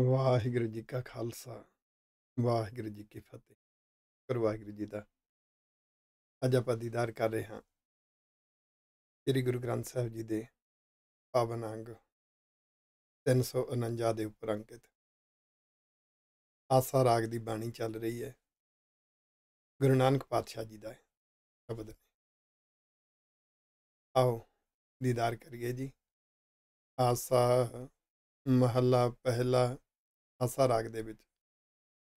ਵਾਹਿਗੁਰੂ ਜੀ ਕਾ ਖਾਲਸਾ ਵਾਹਿਗੁਰੂ ਜੀ ਕੀ ਫਤਿਹ ਪਰ ਵਾਹਿਗੁਰੂ ਜੀ ਦਾ ਅੱਜ ਆਪਾਂ ਦੀਦਾਰ ਕਰ ਰਹੇ ਹਾਂ ਸ੍ਰੀ ਗੁਰੂ ਗ੍ਰੰਥ ਸਾਹਿਬ ਜੀ ਦੇ ਪਾਵਨ ਅੰਗ 349 ਦੇ ਉੱਪਰ ਅੰਕਿਤ ਆਸਾ ਰਾਗ ਦੀ ਬਾਣੀ ਚੱਲ ਰਹੀ ਹੈ ਗੁਰੂ ਨਾਨਕ ਪਾਤਸ਼ਾਹ ਜੀ ਦਾ ਸ਼ਬਦ ਆਓ ਦੀਦਾਰ ਕਰੀਏ ਜੀ ਆਸਾ ਮਹੱਲਾ ਪਹਿਲਾ ਆਸਾ ਰਾਗ ਦੇ ਵਿੱਚ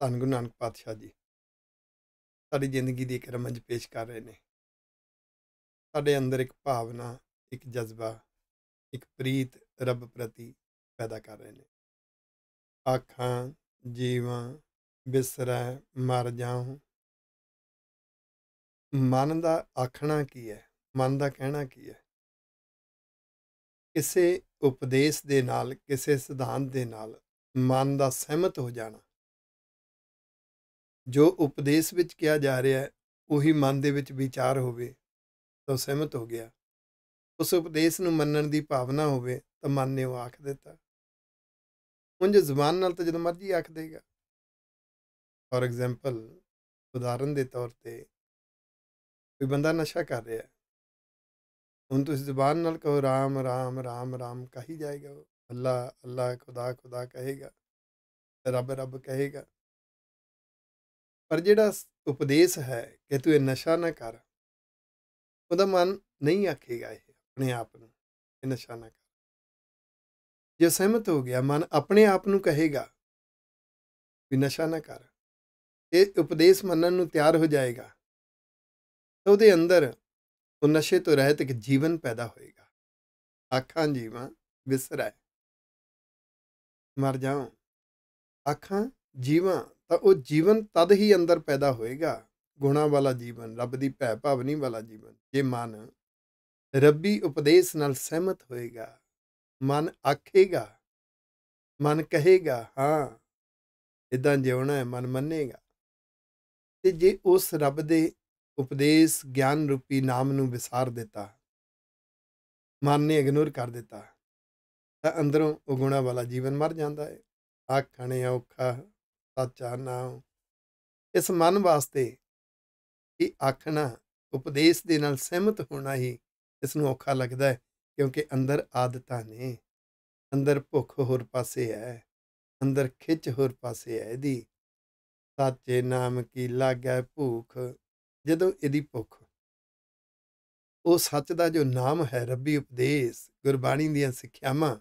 ਧੰਨ ਗੁਰੂ ਨਾਨਕ ਪਾਤਸ਼ਾਹ ਜੀ ਸਾਡੀ ਜ਼ਿੰਦਗੀ ਦੀ ਇੱਕ ਰਮਜ ਪੇਸ਼ ਕਰ ਰਹੇ ਨੇ ਸਾਡੇ ਅੰਦਰ ਇੱਕ ਭਾਵਨਾ ਇੱਕ ਜਜ਼ਬਾ ਇੱਕ ਪ੍ਰੀਤ ਰੱਬ ਪ੍ਰਤੀ ਪੈਦਾ ਕਰ ਰਹੇ ਨੇ ਆਖਾਂ ਜੀਵਾਂ ਬਿਸਰੈ ਮਰ ਜਾਉ ਮਨ ਦਾ ਆਖਣਾ ਕੀ ਹੈ ਮਨ ਦਾ ਕਹਿਣਾ ਕੀ ਹੈ ਕਿਸੇ ਉਪਦੇਸ਼ ਦੇ ਨਾਲ ਕਿਸੇ ਸਿਧਾਂਤ ਦੇ ਨਾਲ ਮਨ ਦਾ ਸਹਿਮਤ ਹੋ ਜਾਣਾ ਜੋ ਉਪਦੇਸ਼ ਵਿੱਚ ਕਿਹਾ ਜਾ ਰਿਹਾ ਹੈ ਉਹੀ ਮਨ ਦੇ ਵਿੱਚ ਵਿਚਾਰ ਹੋਵੇ ਤਾਂ ਸਹਿਮਤ ਹੋ ਗਿਆ ਉਸ ਉਪਦੇਸ਼ ਨੂੰ ਮੰਨਣ ਦੀ ਭਾਵਨਾ ਹੋਵੇ ਤਾਂ ਮਨ ਨੇ ਉਹ ਆਖ ਦਿੱਤਾ ਉਂਝ ਜ਼ੁਬਾਨ ਨਾਲ ਤਾਂ ਜਦੋਂ ਮਰਜ਼ੀ ਆਖ ਦੇਗਾ ਫੋਰ ਐਗਜ਼ਾਮਪਲ ਉਦਾਹਰਨ ਦੇ ਤੌਰ ਤੇ ਕੋਈ ਬੰਦਾ ਨਸ਼ਾ ਕਰ ਰਿਹਾ ਹੈ ਹੁਣ ਤੁਸੀਂ ਜ਼ੁਬਾਨ ਨਾਲ ਕਹੋ ਰਾਮ ਰਾਮ ਰਾਮ ਰਾਮ ਕਹੀ ਜਾਏਗਾ ਅੱਲਾ ਅੱਲਾ ਖੁਦਾ ਖੁਦਾ ਕਹੇਗਾ ਰੱਬ ਰੱਬ ਕਹੇਗਾ ਪਰ ਜਿਹੜਾ ਉਪਦੇਸ਼ ਹੈ ਕਿ ਤੂੰ ਇਹ ਨਸ਼ਾ ਨਾ ਕਰ ਉਹਦਾ ਮਨ ਨਹੀਂ ਆਖੇਗਾ ਇਹ ਆਪਣੇ ਆਪ ਨੂੰ ਇਹ ਨਸ਼ਾ ਨਾ ਕਰ ਜੇ ਸਹਿਮਤ ਹੋ ਗਿਆ ਮਨ ਆਪਣੇ ਆਪ ਨੂੰ ਕਹੇਗਾ ਵੀ ਨਸ਼ਾ ਨਾ ਕਰ ਇਹ ਉਪਦੇਸ਼ ਮੰਨਣ ਨੂੰ ਤਿਆਰ ਹੋ ਜਾਏਗਾ ਤਾਂ ਉਹਦੇ ਅੰਦਰ ਉਹ ਨਸ਼ੇ ਤੋਂ ਰਹਿਤ ਇੱਕ ਜੀਵਨ ਪੈਦਾ ਹੋਏਗਾ ਆਖਾਂ ਜੀਵਾਂ ਵਿਸਰੈ ਮਰ ਜਾਉ ਆਖਾਂ ਜੀਵਾਂ ਤਾਂ ਉਹ ਜੀਵਨ ਤਦ ਹੀ ਅੰਦਰ ਪੈਦਾ ਹੋਏਗਾ ਗੁਣਾ ਵਾਲਾ ਜੀਵਨ ਰੱਬ ਦੀ ਭੈ ਭਾਵਨੀ ਵਾਲਾ ਜੀਵਨ ਜੇ ਮਨ ਰੱਬੀ ਉਪਦੇਸ਼ ਨਾਲ ਸਹਿਮਤ ਹੋਏਗਾ ਮਨ ਆਖੇਗਾ ਮਨ ਕਹੇਗਾ ਹਾਂ ਇਦਾਂ ਜਿਉਣਾ ਹੈ ਮਨ ਮੰਨੇਗਾ ਤੇ ਜੇ ਉਸ ਰੱਬ ਦੇ ਉਪਦੇਸ਼ ਗਿਆਨ ਰੂਪੀ ਨਾਮ ਨੂੰ ਵਿਸਾਰ ਦਿੱਤਾ ਮਨ ਨੇ ਇਗਨੋਰ ਕਰ ਦਿੱਤਾ ਤਾਂ ਅੰਦਰੋਂ ਉਹ ਗੁਣਾ ਵਾਲਾ ਜੀਵਨ ਮਰ ਜਾਂਦਾ ਹੈ ਆਖਣੇ ਔਖਾ ਸੱਚਾ ਨਾਮ ਇਸ ਮਨ ਵਾਸਤੇ ਇਹ ਆਖਣਾ ਉਪਦੇਸ਼ ਦੇ ਨਾਲ ਸਹਿਮਤ ਹੋਣਾ ਹੀ ਇਸ ਨੂੰ ਔਖਾ ਲੱਗਦਾ ਹੈ ਕਿਉਂਕਿ ਅੰਦਰ ਆਦਤਾਂ ਨੇ ਅੰਦਰ ਭੁੱਖ ਹੋਰ ਪਾਸੇ ਹੈ ਅੰਦਰ ਖਿੱਚ ਹੋਰ ਪਾਸੇ ਹੈ ਇਹਦੀ ਸਾਚੇ ਨਾਮ ਕੀ ਲਾਗੈ ਭੁੱਖ ਜਦੋਂ ਇਹਦੀ ਭੁੱਖ ਉਹ ਸੱਚ ਦਾ ਜੋ ਨਾਮ ਹੈ ਰੱਬੀ ਉਪਦੇਸ਼ ਗੁਰਬਾਣੀ ਦੀਆਂ ਸਿੱਖਿਆਵਾਂ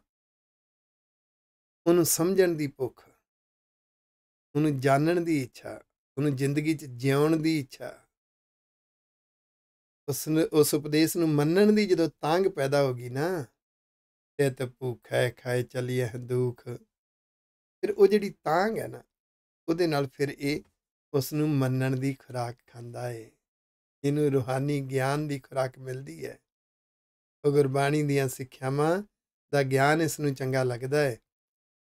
ਉਹਨੂੰ ਸਮਝਣ ਦੀ ਭੁੱਖ ਉਹਨੂੰ ਜਾਣਨ ਦੀ ਇੱਛਾ ਉਹਨੂੰ ਜ਼ਿੰਦਗੀ 'ਚ ਜਿਉਣ ਦੀ ਇੱਛਾ ਉਸ ਉਸ ਉਪਦੇਸ਼ ਨੂੰ ਮੰਨਣ ਦੀ ਜਦੋਂ ਤਾਂਗ ਪੈਦਾ ਹੋ ਗਈ ਨਾ ਤੇ ਭੁਖੈ ਖਾਏ ਚਲੀਐ ਦੁੱਖ ਫਿਰ ਉਹ ਜਿਹੜੀ ਤਾਂਗ ਹੈ ਨਾ ਉਹਦੇ ਨਾਲ ਫਿਰ ਇਹ ਉਸ ਨੂੰ ਮੰਨਣ ਦੀ ਖੁਰਾਕ ਖਾਂਦਾ ਏ ਇਹਨੂੰ ਰੂਹਾਨੀ ਗਿਆਨ ਦੀ ਖੁਰਾਕ ਮਿਲਦੀ ਹੈ ਉਹ ਗੁਰਬਾਣੀ ਦੀਆਂ ਸਿੱਖਿਆਵਾਂ ਦਾ ਗਿਆਨ ਇਸ ਨੂੰ ਚੰਗਾ ਲੱਗਦਾ ਹੈ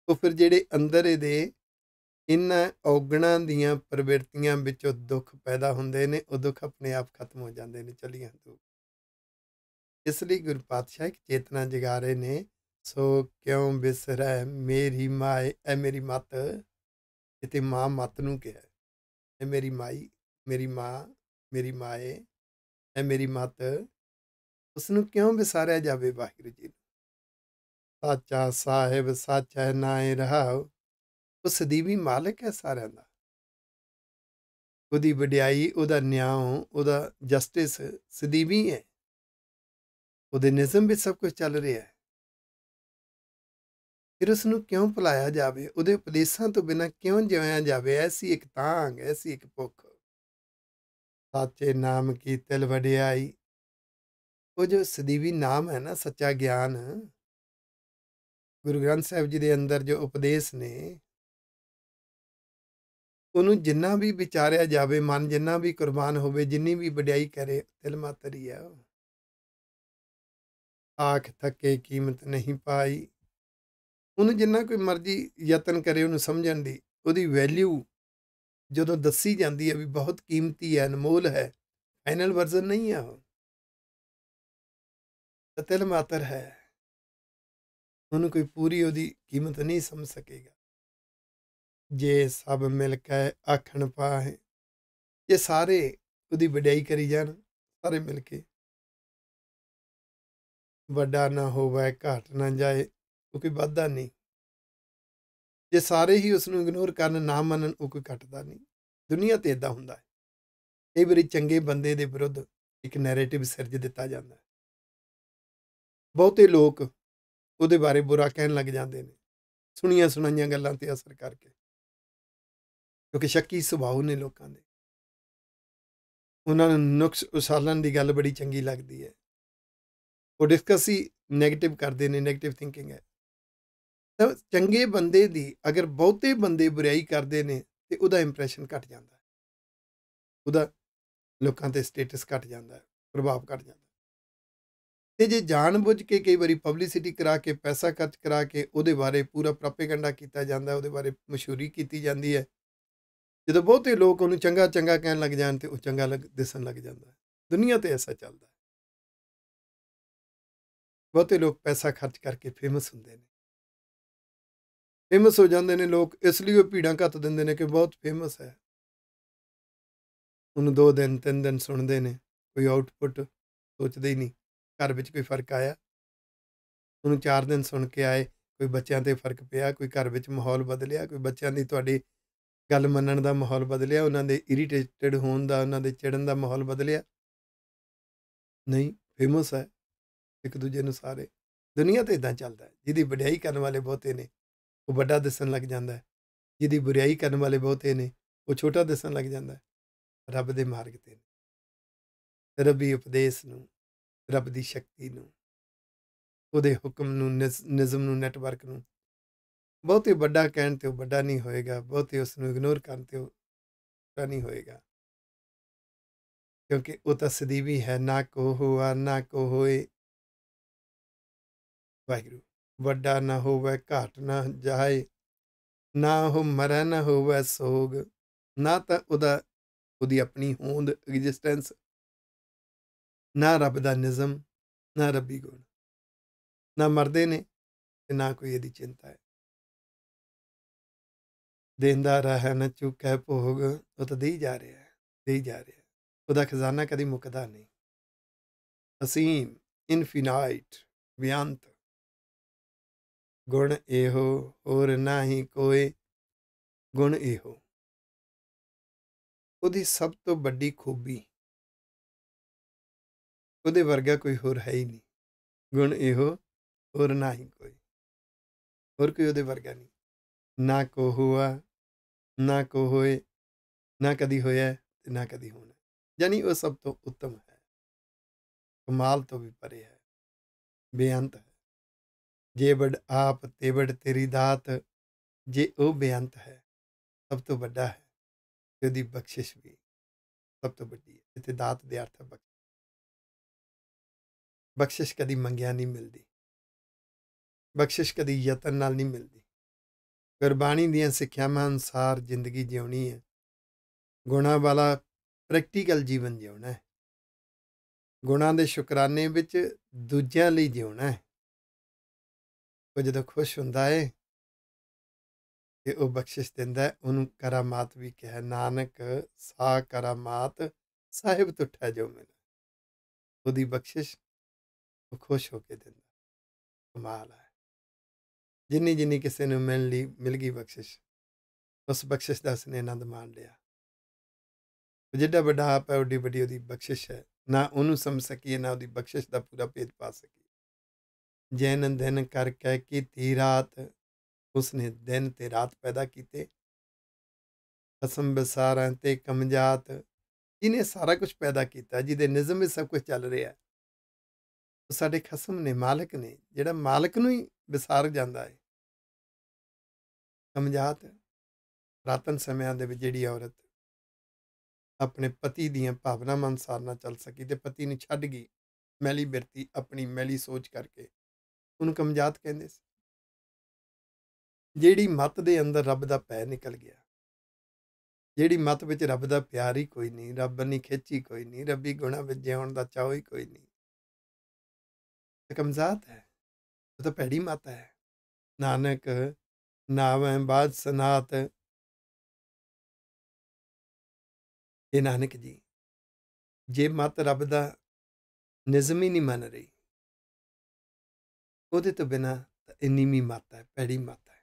ਉਹ ਫਿਰ ਜਿਹੜੇ ਅੰਦਰ ਇਹਦੇ ਇਨ੍ਹਾਂ ਔਗਣਾਂ ਦੀਆਂ ਪ੍ਰਵਿਰਤੀਆਂ ਵਿੱਚੋਂ ਦੁੱਖ ਪੈਦਾ ਹੁੰਦੇ ਨੇ ਉਹ ਦੁੱਖ ਆਪਣੇ ਆਪ ਖਤਮ ਹੋ ਜਾਂਦੇ ਨੇ ਚਲੀਆਂ ਤੂੰ ਇਸ ਲਈ ਗੁਰੂ ਪਾਤਸ਼ਾਹ ਇੱਕ ਚੇਤਨਾ ਜਗਾ ਰਹੇ ਨੇ ਸੋ ਕਿਉਂ ਬਿਸਰੈ ਮੇਰੀ ਮਾਏ ਐ ਮੇਰੀ ਮਤ ਇਤੇ ਮਾਂ ਮਤ ਨੂੰ ਕਿਹਾ ਐ ਮੇਰੀ ਮਾਈ ਮੇਰੀ ਮਾਂ ਮੇਰੀ ਮਾਏ ਐ ਮੇਰੀ ਮਤ ਉਸ ਨੂੰ ਕਿਉਂ ਵਿਸਾਰਿਆ ਜਾਵੇ ਵਾਹਿਗੁਰੂ ਜੀ ਸਾਚਾ ਸਾਹਿਬ ਸਾਚਾ ਨਾਏ ਰਹਾਓ ਉਹ ਸਦੀਵੀ ਮਾਲਕ ਹੈ ਸਾਰਿਆਂ ਦਾ ਉਹਦੀ ਵਡਿਆਈ ਉਹਦਾ ਨਿਆਂ ਉਹਦਾ ਜਸਟਿਸ ਸਦੀਵੀ ਹੈ ਉਹਦੇ ਨਿਜ਼ਮ ਵਿੱਚ ਸਭ ਕੁਝ ਚੱਲ ਰਿਹਾ ਹੈ ਫਿਰ ਉਸ ਨੂੰ ਕਿਉਂ ਭੁਲਾਇਆ ਜਾਵੇ ਉਹਦੇ ਉਪਦੇਸ਼ਾਂ ਤੋਂ ਬਿਨਾਂ ਕਿਉਂ ਜਿਉਇਆ ਜਾਵੇ ਐਸੀ ਇੱਕ ਤਾਂਗ ਐਸੀ ਇੱਕ ਭੁੱਖ ਸਾਚੇ ਨਾਮ ਕੀ ਤਿਲ ਵਡਿਆਈ ਉਹ ਜੋ ਸਦੀਵੀ ਨਾਮ ਹੈ ਨਾ ਸੱਚਾ ਗਿਆਨ ਗੁਰੂ ਗ੍ਰੰਥ ਸਾਹਿਬ ਜੀ ਦੇ ਅੰਦਰ ਜੋ ਉਪਦੇਸ਼ ਨੇ ਉਹਨੂੰ ਜਿੰਨਾ ਵੀ ਵਿਚਾਰਿਆ ਜਾਵੇ ਮਨ ਜਿੰਨਾ ਵੀ ਕੁਰਬਾਨ ਹੋਵੇ ਜਿੰਨੀ ਵੀ ਵਡਿਆਈ ਕਰੇ ਦਿਲ ਮਾਤਰੀ ਆ ਆਖ ਥੱਕੇ ਕੀਮਤ ਨਹੀਂ ਪਾਈ ਉਹਨੂੰ ਜਿੰਨਾ ਕੋਈ ਮਰਜ਼ੀ ਯਤਨ ਕਰੇ ਉਹਨੂੰ ਸਮਝਣ ਦੀ ਉਹਦੀ ਵੈਲਿਊ ਜਦੋਂ ਦੱਸੀ ਜਾਂਦੀ ਹੈ ਵੀ ਬਹੁਤ ਕੀਮਤੀ ਹੈ ਅਨਮੋਲ ਹੈ ਫਾਈਨਲ ਵਰਜ਼ਨ ਨਹੀਂ ਆ ਉਹ ਤਤਲ ਮਾਤਰ ਹੈ ਉਹਨੂੰ ਕੋਈ ਪੂਰੀ ਉਹਦੀ ਕੀਮਤ ਨਹੀਂ ਸਮਝ ਸਕੇਗਾ ਜੇ ਸਭ ਮਿਲ ਕੇ ਆਖਣ ਪਾਹੇ ਇਹ ਸਾਰੇ ਉਹਦੀ ਵਡਿਆਈ ਕਰੀ ਜਾਣ ਸਾਰੇ ਮਿਲ ਕੇ ਵੱਡਾ ਨਾ ਹੋਵੇ ਘਟ ਨਾ ਜਾਏ ਉਹ ਕੋਈ ਵਾਧਾ ਨਹੀਂ ਜੇ ਸਾਰੇ ਹੀ ਉਸ ਨੂੰ ਇਗਨੋਰ ਕਰਨ ਨਾ ਮੰਨਣ ਉਹ ਕੋਈ ਘਟਦਾ ਨਹੀਂ ਦੁਨੀਆ ਤੇ ਇਦਾਂ ਹੁੰਦਾ ਹੈ ਇਹ ਵਾਰੀ ਚੰਗੇ ਬੰਦੇ ਦੇ ਵਿਰੁੱਧ ਇੱਕ ਨੈਰੇਟਿਵ ਸਿਰਜ ਦਿੱਤਾ ਜਾਂਦਾ ਹੈ ਬਹੁਤੇ ਲੋਕ ਉਹਦੇ ਬਾਰੇ ਬੁਰਾ ਕਹਿਣ ਲੱਗ ਜਾਂਦੇ ਨੇ ਸੁਣੀਆਂ ਸੁਣਾਈਆਂ ਗੱਲਾਂ ਤੇ ਅਸਰ ਕਰਕੇ ਕਿਉਂਕਿ ਸ਼ੱਕੀ ਸੁਭਾਅ ਨੇ ਲੋਕਾਂ ਦੇ ਉਹਨਾਂ ਨੂੰ ਨੁਕਸ ਉਸਾਲਣ ਦੀ ਗੱਲ ਬੜੀ ਚੰਗੀ ਲੱਗਦੀ ਹੈ ਉਹ ਡਿਸਕਸ ਹੀ 네ਗੇਟਿਵ ਕਰਦੇ ਨੇ 네ਗੇਟਿਵ ਥਿੰਕਿੰਗ ਹੈ ਤਾਂ ਚੰਗੇ ਬੰਦੇ ਦੀ ਅਗਰ ਬਹੁਤੇ ਬੰਦੇ ਬੁਰਾਈ ਕਰਦੇ ਨੇ ਤੇ ਉਹਦਾ ਇੰਪ੍ਰੈਸ਼ਨ ਘਟ ਜਾਂਦਾ ਹੈ ਉਹਦਾ ਲੋਕਾਂ ਤੇ ਸਟੇਟਸ ਘਟ ਜਾਂਦਾ ਹੈ ਪ੍ਰਭਾਵ ਘਟ ਜਾਂਦਾ ਤੇ ਜੇ ਜਾਣਬੁੱਝ ਕੇ ਕਈ ਵਾਰੀ ਪਬਲਿਸਿਟੀ ਕਰਾ ਕੇ ਪੈਸਾ ਖਰਚ ਕਰਾ ਕੇ ਉਹਦੇ ਬਾਰੇ ਪੂਰਾ ਪ੍ਰੋਪੇਗੈਂਡਾ ਕੀਤਾ ਜਾਂਦਾ ਉਹਦੇ ਬਾਰੇ ਮਸ਼ਹੂਰੀ ਕੀਤੀ ਜਾਂਦੀ ਹੈ ਜਦੋਂ ਬਹੁਤੇ ਲੋਕ ਉਹਨੂੰ ਚੰਗਾ ਚੰਗਾ ਕਹਿਣ ਲੱਗ ਜਾਣ ਤੇ ਉਹ ਚੰਗਾ ਲੱਗ ਦਿਸਣ ਲੱਗ ਜਾਂਦਾ ਹੈ ਦੁਨੀਆ ਤੇ ਐਸਾ ਚੱਲਦਾ ਹੈ ਬਹੁਤੇ ਲੋਕ ਪੈਸਾ ਖਰਚ ਕਰਕੇ ਫੇਮਸ ਹੁੰਦੇ ਨੇ ਫੇਮਸ ਹੋ ਜਾਂਦੇ ਨੇ ਲੋਕ ਇਸ ਲਈ ਉਹ ਭੀੜਾਂ ਘੱਤ ਦਿੰਦੇ ਨੇ ਕਿ ਬਹੁਤ ਫੇਮਸ ਹੈ ਉਹਨੂੰ ਦੋ ਦਿਨ ਤਿੰਨ ਦਿਨ ਸੁਣਦੇ ਨੇ ਕੋਈ ਆਊਟਪੁੱਟ ਸੋਚਦੇ ਹੀ ਨਹੀਂ ਘਰ ਵਿੱਚ ਕੋਈ ਫਰਕ ਆਇਆ ਉਹਨੂੰ ਚਾਰ ਦਿਨ ਸੁਣ ਕੇ ਆਏ ਕੋਈ ਬੱਚਿਆਂ ਤੇ ਫਰਕ ਪਿਆ ਕੋਈ ਘਰ ਵਿੱਚ ਮਾਹੌਲ ਬਦਲਿਆ ਕੋਈ ਬੱਚਿਆਂ ਦੀ ਤੁਹਾਡੀ ਗੱਲ ਮੰਨਣ ਦਾ ਮਾਹੌਲ ਬਦਲਿਆ ਉਹਨਾਂ ਦੇ ਇਰੀਟੇਟਡ ਹੋਣ ਦਾ ਉਹਨਾਂ ਦੇ ਚਿੜਨ ਦਾ ਮਾਹੌਲ ਬਦਲਿਆ ਨਹੀਂ ਫੇਮਸ ਹੈ ਇੱਕ ਦੂਜੇ ਨੂੰ ਸਾਰੇ ਦੁਨੀਆ ਤੇ ਇਦਾਂ ਚੱਲਦਾ ਹੈ ਜਿਹਦੀ ਵਡਿਆਈ ਕਰਨ ਵਾਲੇ ਬਹੁਤੇ ਨੇ ਉਹ ਵੱਡਾ ਦਿਸਣ ਲੱਗ ਜਾਂਦਾ ਹੈ ਜਿਹਦੀ ਬੁਰੀਾਈ ਕਰਨ ਵਾਲੇ ਬਹੁਤੇ ਨੇ ਉਹ ਛੋਟਾ ਦਿਸਣ ਲੱਗ ਜਾਂਦਾ ਹੈ ਰੱਬ ਦੇ ਮਾਰਗ ਤੇ ਰੱਬੀ ਉਪਦੇਸ਼ ਨੂੰ ਰੱਬ ਦੀ ਸ਼ਕਤੀ ਨੂੰ ਉਹਦੇ ਹੁਕਮ ਨੂੰ ਨਿਜ਼ਮ ਨੂੰ ਨੈਟਵਰਕ ਨੂੰ ਬਹੁਤ ਹੀ ਵੱਡਾ ਕਹਿਣ ਤੇ ਉਹ ਵੱਡਾ ਨਹੀਂ ਹੋਏਗਾ ਬਹੁਤ ਹੀ ਉਸ ਨੂੰ ਇਗਨੋਰ ਕਰਨ ਤੇ ਉਹ ਨਹੀਂ ਹੋਏਗਾ ਕਿਉਂਕਿ ਉਹ ਤਾਂ ਸਦੀਵੀ ਹੈ ਨਾ ਕੋ ਹੋਆ ਨਾ ਕੋ ਹੋਏ ਵਾਹਿਗੁਰੂ ਵੱਡਾ ਨਾ ਹੋਵੇ ਘਾਟ ਨਾ ਜਾਏ ਨਾ ਹੋ ਮਰੇ ਨਾ ਹੋਵੇ ਸੋਗ ਨਾ ਤਾਂ ਉਹਦਾ ਉਹਦੀ ਆਪਣੀ ਹੋਂਦ ਐਗਜ਼ਿਸਟੈਂਸ ਨਾ ਰੱਬ ਦਾ ਨਿਜ਼ਮ ਨਾ ਰੱਬੀ ਗੁਣ ਨਾ ਮਰਦੇ ਨੇ ਤੇ ਨਾ ਕੋਈ ਇਹਦੀ ਚਿੰਤਾ ਹੈ ਦੇਂਦਾ ਰਹਿਣ ਚੁੱਕੇ ਭੋਗ ਉਹ ਤਾਂ ਦੇਈ ਜਾ ਰਿਹਾ ਹੈ ਦੇਈ ਜਾ ਰਿਹਾ ਉਹਦਾ ਖਜ਼ਾਨਾ ਕਦੀ ਮੁੱਕਦਾ ਨਹੀਂ ਅਸੀਮ ਇਨਫਿਨਾਈਟ ਵਿਅੰਤ ਗੁਣ ਇਹੋ ਹੋਰ ਨਹੀਂ ਕੋਈ ਗੁਣ ਇਹੋ ਉਹਦੀ ਸਭ ਤੋਂ ਵੱਡੀ ਖੂਬੀ ਉਹਦੇ ਵਰਗਾ ਕੋਈ ਹੋਰ ਹੈ ਹੀ ਨਹੀਂ ਗੁਣ ਇਹੋ ਹੋਰ ਨਹੀਂ ਕੋਈ ਹੋਰ ਕੋਈ ਉਹਦੇ ਵਰਗਾ ਨਹੀਂ ਨਾ ਕੋ ਹੁਆ ਨਾ ਕੋ ਹੋਏ ਨਾ ਕਦੀ ਹੋਇਆ ਤੇ ਨਾ ਕਦੀ ਹੋਣਾ ਯਾਨੀ ਉਹ ਸਭ ਤੋਂ ਉੱਤਮ ਹੈ ਕਮਾਲ ਤੋਂ ਵੀ ਪਰੇ ਹੈ ਬੇਅੰਤ ਹੈ ਜੇ ਵੱਡ ਆਪ ਤੇ ਵੱਡ ਤੇਰੀ ਦਾਤ ਜੇ ਉਹ ਬੇਅੰਤ ਹੈ ਸਭ ਤੋਂ ਵੱਡਾ ਹੈ ਤੇ ਉਹਦੀ ਬਖਸ਼ਿਸ਼ ਵੀ ਸਭ ਤੋਂ ਵੱਡੀ ਹੈ ਇੱਥੇ ਦਾਤ ਦੇ ਅਰਥ ਬਖਸ਼ਿਸ਼ ਬਖਸ਼ਿਸ਼ ਕਦੀ ਮੰਗਿਆ ਨਹੀਂ ਮਿਲਦੀ ਬਖਸ਼ਿਸ਼ ਕਦੀ ਯਤਨ ਨਾਲ ਨਹੀਂ ਮਿਲਦੀ ਗੁਰਬਾਣੀ ਦੀਆਂ ਸਿੱਖਿਆਵਾਂ ਅਨੁਸਾਰ ਜ਼ਿੰਦਗੀ ਜਿਉਣੀ ਹੈ ਗੁਣਾ ਵਾਲਾ ਪ੍ਰੈਕਟੀਕਲ ਜੀਵਨ ਜਿਉਣਾ ਹੈ ਗੁਣਾ ਦੇ ਸ਼ੁਕਰਾਨੇ ਵਿੱਚ ਦੂਜਿਆਂ ਲਈ ਜਿਉਣਾ ਹੈ ਉਹ ਜਦੋਂ ਖੁਸ਼ ਹੁੰਦਾ ਹੈ ਤੇ ਉਹ ਬਖਸ਼ਿਸ਼ ਦਿੰਦਾ ਹੈ ਉਹਨੂੰ ਕਰਾਮਾਤ ਵੀ ਕਹੇ ਨਾਨਕ ਸਾ ਕਰਾਮਾਤ ਸਾਹਿਬ ਤੁਠਾ ਜੋ ਮਿਲ ਉਹਦੀ ਬਖਸ਼ਿਸ਼ ਉਹ ਖੁਸ਼ ਹੋ ਕੇ ਦਿੰਦਾ ਕਮਾਲ ਹੈ ਜਿੰਨੀ ਜਿੰਨੀ ਕਿਸੇ ਨੂੰ ਮਿਲ ਲਈ ਮਿਲ ਗਈ ਬਖਸ਼ਿਸ਼ ਉਸ ਬਖਸ਼ਿਸ਼ ਦਾ ਸਨੇ ਆਨੰਦ ਮਾਣ ਲਿਆ ਜਿੱਡਾ ਵੱਡਾ ਆਪ ਹੈ ਉਡੀ ਵੱਡੀ ਉਹਦੀ ਬਖਸ਼ਿਸ਼ ਹੈ ਨਾ ਉਹਨੂੰ ਸਮਝ ਸਕੀਏ ਨਾ ਉਹਦੀ ਬਖਸ਼ਿਸ਼ ਦਾ ਪੂਰਾ ਭੇਦ ਪਾ ਸਕੀਏ ਜੈਨ ਦਿਨ ਕਰ ਕਹਿ ਕੀਤੀ ਰਾਤ ਉਸਨੇ ਦਿਨ ਤੇ ਰਾਤ ਪੈਦਾ ਕੀਤੇ ਅਸਮ ਬਸਾਰਾਂ ਤੇ ਕਮਜਾਤ ਇਹਨੇ ਸਾਰਾ ਕੁਝ ਪੈਦਾ ਕੀਤਾ ਜਿਹਦੇ ਨਿਜ਼ਮ ਵਿੱਚ ਸਭ ਕੁਝ ਚੱਲ ਰਿਹਾ ਸਾਡੇ ਖਸਮ ਨੇ ਮਾਲਕ ਨੇ ਜਿਹੜਾ ਮਾਲਕ ਨੂੰ ਹੀ ਵਿਸਾਰ ਜਾਂਦਾ ਹੈ ਸਮਝਾਤ ਰਾਤਨ ਸਮਿਆਂ ਦੇ ਵਿੱਚ ਜਿਹੜੀ ਔਰਤ ਆਪਣੇ ਪਤੀ ਦੀਆਂ ਭਾਵਨਾਵਾਂ ਅਨਸਾਰ ਨਾ ਚੱਲ ਸਕੀ ਤੇ ਪਤੀ ਨੂੰ ਛੱਡ ਗਈ ਮੈਲੀ ਬਿਰਤੀ ਆਪਣੀ ਮੈਲੀ ਸੋਚ ਕਰਕੇ ਉਹਨੂੰ ਕਮਜਾਤ ਕਹਿੰਦੇ ਸੀ ਜਿਹੜੀ ਮਤ ਦੇ ਅੰਦਰ ਰੱਬ ਦਾ ਪੈ ਨਿਕਲ ਗਿਆ ਜਿਹੜੀ ਮਤ ਵਿੱਚ ਰੱਬ ਦਾ ਪਿਆਰ ਹੀ ਕੋਈ ਨਹੀਂ ਰੱਬ ਨਹੀਂ ਖੇਚੀ ਕੋਈ ਨਹੀਂ ਰੱਬੀ ਗੁਣਾ ਵਿੱਚ ਜਿਉਣ ਦਾ ਚਾਹੋ ਹੀ ਕੋਈ ਨਹੀਂ ਤੇ ਕਮਜ਼ਾਤ ਹੈ ਉਹ ਤਾਂ ਪੈੜੀ ਮਤ ਹੈ ਨਾਨਕ ਨਾਵੇਂ ਬਾਦ ਸਨਾਤ ਇਹ ਨਾਨਕ ਜੀ ਜੇ ਮਤ ਰੱਬ ਦਾ ਨਿਜ਼ਮ ਹੀ ਨਹੀਂ ਮੰਨ ਰਹੀ ਉਹਦੇ ਤੋਂ ਬਿਨਾ ਵੀ ਮਤ ਹੈ ਪੈੜੀ ਮਤ ਹੈ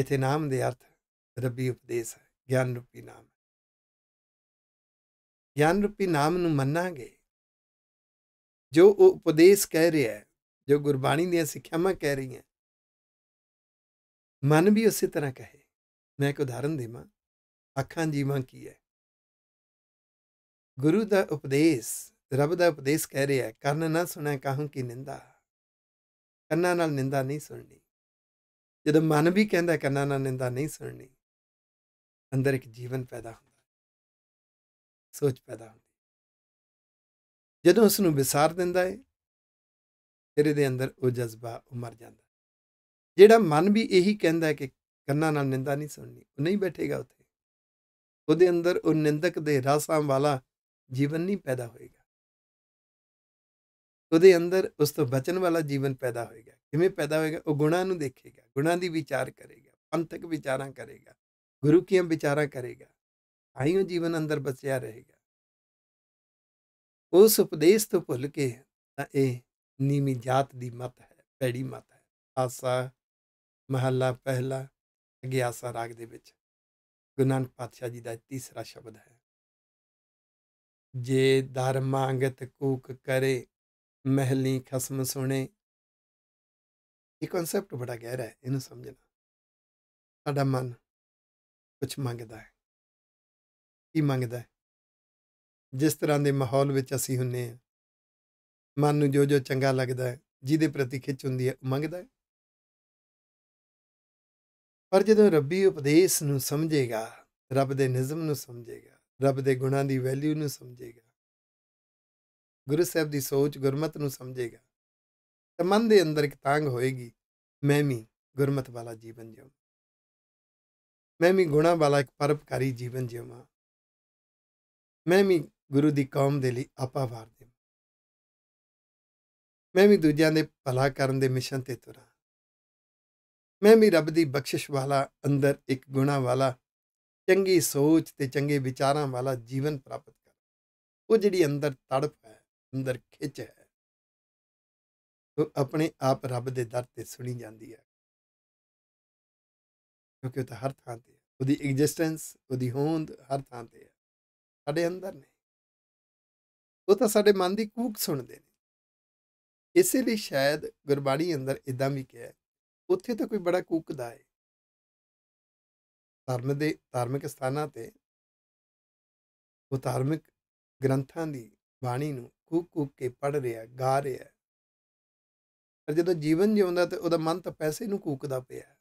ਇਥੇ ਨਾਮ ਦੇ ਅਰਥ ਰੱਬੀ ਉਪਦੇਸ਼ ਹੈ ਗਿਆਨ ਰੂਪੀ ਨਾਮ ਗਿਆਨ ਰੂਪੀ ਨਾਮ ਨੂੰ ਮੰਨਾਂਗੇ ਜੋ ਉਹ ਉਪਦੇਸ਼ ਕਹਿ ਰਿਹਾ ਹੈ ਜੋ ਗੁਰਬਾਣੀ ਦੀਆਂ ਸਿੱਖਿਆਵਾਂ ਕਹਿ ਰਹੀਆਂ ਮਨ ਵੀ ਉਸੇ ਤਰ੍ਹਾਂ ਕਹੇ ਮੈਂ ਇੱਕ ਉਦਾਹਰਨ ਦੇਵਾਂ ਅੱਖਾਂ ਜੀਵਾਂ ਕੀ ਹੈ ਗੁਰੂ ਦਾ ਉਪਦੇਸ਼ ਰੱਬ ਦਾ ਉਪਦੇਸ਼ ਕਹਿ ਰਿਹਾ ਹੈ ਕੰਨ ਨਾ ਸੁਣੇ ਕਾਹੂ ਕੀ ਨਿੰਦਾ ਕੰਨਾਂ ਨਾਲ ਨਿੰਦਾ ਨਹੀਂ ਸੁਣਨੀ ਜਦੋਂ ਮਨ ਵੀ ਕਹਿੰਦਾ ਕੰਨਾਂ ਨਾਲ ਨਿੰਦਾ ਨਹੀਂ ਸੁਣਨੀ ਅੰਦਰ ਇੱਕ ਜੀਵਨ ਪੈਦਾ ਹੁੰਦਾ ਸੋਚ ਪੈਦਾ ਹੁੰਦੀ ਜਦੋਂ ਉਸ ਨੂੰ ਵਿਸਾਰ ਦਿੰਦਾ ਹੈ ਤੇਰੇ ਦੇ ਅੰਦਰ ਉਹ ਜਜ਼ਬਾ ਉਮਰ ਜਾਂਦਾ ਜਿਹੜਾ ਮਨ ਵੀ ਇਹੀ ਕਹਿੰਦਾ ਹੈ ਕਿ ਕੰਨਾਂ ਨਾਲ ਨਿੰਦਾ ਨਹੀਂ ਸੁਣਨੀ ਉਹ ਨਹੀਂ ਬੈਠੇਗਾ ਉੱਥੇ ਉਹਦੇ ਅੰਦਰ ਉਹ ਨਿੰਦਕ ਦੇ ਰਸਾਂ ਵਾਲਾ ਜੀਵਨ ਨਹੀਂ ਪੈਦਾ ਹੋਏਗਾ ਉਹਦੇ ਅੰਦਰ ਉਸ ਤੋਂ ਬਚਨ ਵਾਲਾ ਜੀਵਨ ਪੈਦਾ ਹੋਏਗਾ ਕਿਵੇਂ ਪੈਦਾ ਹੋਏਗਾ ਉਹ ਗੁਣਾਂ ਨੂੰ ਦੇਖੇਗਾ ਗੁਣਾਂ ਦੀ ਵਿਚਾਰ ਕਰੇਗਾ ਪੰਥਕ ਵਿਚਾਰਾਂ ਕਰੇਗਾ ਗੁਰੂ ਕੀਆਂ ਵਿਚਾਰਾਂ ਕਰੇਗਾ ਆਈਓ ਜੀਵਨ ਅੰਦਰ ਬਚਿਆ ਰਹੇਗਾ ਉਸ ਉਪਦੇਸ਼ ਤੋਂ ਭੁੱਲ ਕੇ ਤਾਂ ਇਹ ਨੀਮੀ ਜਾਤ ਦੀ ਮਤ ਹੈ ਪੈੜੀ ਮਤ ਹੈ ਆਸਾ ਮਹੱਲਾ ਪਹਿਲਾ ਅਗਿਆਸਾ ਰਾਗ ਦੇ ਵਿੱਚ ਗੁਰੂ ਨਾਨਕ ਪਾਤਸ਼ਾਹ ਜੀ ਦਾ ਤੀਸਰਾ ਸ਼ਬਦ ਹੈ ਜੇ ਧਰਮ ਮੰਗਤ ਕੂਕ ਕਰੇ ਮਹਿਲੀ ਖਸਮ ਸੁਣੇ ਇਹ ਕਨਸੈਪਟ ਬੜਾ ਗਹਿਰਾ ਹੈ ਇਹਨੂੰ ਸਮਝਣਾ ਸਾਡਾ ਮਨ ਕੁਝ ਮੰਗਦਾ ਹੈ ਕੀ ਮੰਗਦਾ ਹੈ ਜਿਸ ਤਰ੍ਹਾਂ ਦੇ ਮਾਹੌਲ ਵਿੱਚ ਅਸੀਂ ਹੁੰਨੇ ਆ ਮਨ ਨੂੰ ਜੋ ਜੋ ਚੰਗਾ ਲੱਗਦਾ ਹੈ ਜਿਹਦੇ ਪ੍ਰਤੀ ਖਿੱਚ ਹੁੰਦੀ ਹੈ ਉਹ ਮੰਗਦਾ ਹੈ ਪਰ ਜਦੋਂ ਰੱਬੀ ਉਪਦੇਸ਼ ਨੂੰ ਸਮਝੇਗਾ ਰੱਬ ਦੇ ਨਿਜ਼ਮ ਨੂੰ ਸਮਝੇਗਾ ਰੱਬ ਦੇ ਗੁਣਾਂ ਦੀ ਵੈਲਿਊ ਨੂੰ ਸਮਝੇਗਾ ਗੁਰੂ ਸਾਹਿਬ ਦੀ ਸੋਚ ਗੁਰਮਤ ਨੂੰ ਸਮਝੇਗਾ ਤਾਂ ਮਨ ਦੇ ਅੰਦਰ ਇੱਕ ਤਾਂਗ ਹੋਏਗੀ ਮੈਂ ਵੀ ਗੁਰਮਤ ਵਾਲਾ ਜੀਵਨ ਜਿਉਂ ਮੈਂ ਵੀ ਗੁਣਾ ਵਾਲਾ ਇੱਕ ਪਰਪਕਾਰੀ ਜੀਵਨ ਜਿਵਾਂ ਮੈਂ ਵੀ ਗੁਰੂ ਦੀ ਕੌਮ ਦੇ ਲਈ ਆਪਾ ਵਾਰ ਦੇ ਮੈਂ ਵੀ ਦੂਜਿਆਂ ਦੇ ਭਲਾ ਕਰਨ ਦੇ ਮਿਸ਼ਨ ਤੇ ਤੁਰਾਂ ਮੈਂ ਵੀ ਰੱਬ ਦੀ ਬਖਸ਼ਿਸ਼ ਵਾਲਾ ਅੰਦਰ ਇੱਕ ਗੁਣਾ ਵਾਲਾ ਚੰਗੀ ਸੋਚ ਤੇ ਚੰਗੇ ਵਿਚਾਰਾਂ ਵਾਲਾ ਜੀਵਨ ਪ੍ਰਾਪਤ ਕਰ ਉਹ ਜਿਹੜੀ ਅੰਦਰ ਤੜਪ ਹੈ ਅੰਦਰ ਖਿੱਚ ਹੈ ਉਹ ਆਪਣੇ ਆਪ ਰੱਬ ਦੇ ਦਰ ਤੇ ਸੁਣੀ ਜਾਂਦੀ ਹੈ ਕਿਉਂਕਿ ਉਹ ਤਾਂ ਹਰ ਥਾਂ ਤੇ ਉਹਦੀ ਐਗਜ਼ਿਸਟੈਂਸ ਉਹਦੀ ਹੋਂਦ ਹਰ ਥਾਂ ਤੇ ਹੈ ਸਾਡੇ ਅੰਦਰ ਨਹੀਂ ਉਹ ਤਾਂ ਸਾਡੇ ਮਨ ਦੀ ਕੂਕ ਸੁਣਦੇ ਨੇ ਇਸੇ ਲਈ ਸ਼ਾਇਦ ਗੁਰਬਾਣੀ ਅੰਦਰ ਇਦਾਂ ਵੀ ਕਿਹਾ ਉੱਥੇ ਤਾਂ ਕੋਈ ਬੜਾ ਕੂਕਦਾ ਹੈ ਧਰਮ ਦੇ ਧਾਰਮਿਕ ਸਥਾਨਾਂ ਤੇ ਉਹ ਧਾਰਮਿਕ ਗ੍ਰੰਥਾਂ ਦੀ ਬਾਣੀ ਨੂੰ ਕੂਕ ਕੂਕ ਕੇ ਪੜ ਰਿਹਾ ਗਾ ਰਿਹਾ ਪਰ ਜਦੋਂ ਜੀਵਨ ਜਿਉਂਦਾ ਤੇ ਉਹਦਾ ਮਨ ਤਾਂ ਪੈਸੇ ਨੂੰ ਕੂਕਦਾ ਪਿਆ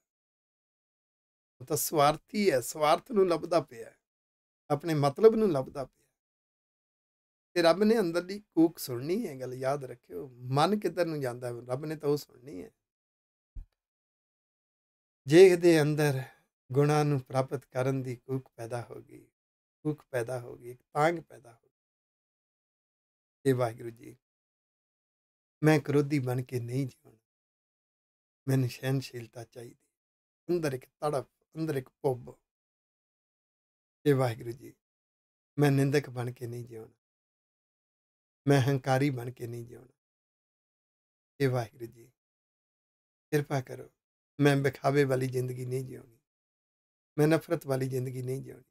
ਉਹ ਤਾਂ ਸਵਾਰਥੀ ਹੈ ਸਵਾਰਥ ਨੂੰ ਲੱਭਦਾ ਪਿਆ ਆਪਣੇ ਮਤਲਬ ਨੂੰ ਲੱਭਦਾ ਪਿਆ ਤੇ ਰੱਬ ਨੇ ਅੰਦਰ ਦੀ ਕੂਕ ਸੁਣਨੀ ਹੈ ਗੱਲ ਯਾਦ ਰੱਖਿਓ ਮਨ ਕਿੱਧਰ ਨੂੰ ਜਾਂਦਾ ਹੈ ਰੱਬ ਨੇ ਤਾਂ ਉਹ ਸੁਣਨੀ ਹੈ ਜੇਗ ਦੇ ਅੰਦਰ ਗੁਣਾਂ ਨੂੰ ਪ੍ਰਾਪਤ ਕਰਨ ਦੀ ਕੂਕ ਪੈਦਾ ਹੋ ਗਈ ਕੂਕ ਪੈਦਾ ਹੋ ਗਈ ਤਾਂਗ ਪੈਦਾ ਹੋ ਗਈ ਇਹ ਵਾਹਿਗੁਰੂ ਜੀ ਮੈਂ ਕਰੋਧੀ ਬਣ ਕੇ ਨਹੀਂ ਜੀਵਣਾ ਮੈਨੂੰ ਸ਼ੈਨਸ਼ੀਲਤਾ ਚਾਹੀਦੀ ਅੰਦਰ ਇੱਕ ਤੜਪ ਅੰਦਰ ਇੱਕ ਭੁੱਬ ਇਹ ਵਾਹਿਗੁਰੂ ਜੀ ਮੈਂ ਨਿੰਦਕ ਬਣ ਕੇ ਨਹੀਂ ਜਿਉਣਾ ਮੈਂ ਹੰਕਾਰੀ ਬਣ ਕੇ ਨਹੀਂ ਜਿਉਣਾ ਇਹ ਵਾਹਿਗੁਰੂ ਜੀ ਕਿਰਪਾ ਕਰੋ ਮੈਂ ਵਿਖਾਵੇ ਵਾਲੀ ਜ਼ਿੰਦਗੀ ਨਹੀਂ ਜਿਉਣੀ ਮੈਂ ਨਫ਼ਰਤ ਵਾਲੀ ਜ਼ਿੰਦਗੀ ਨਹੀਂ ਜਿਉਣੀ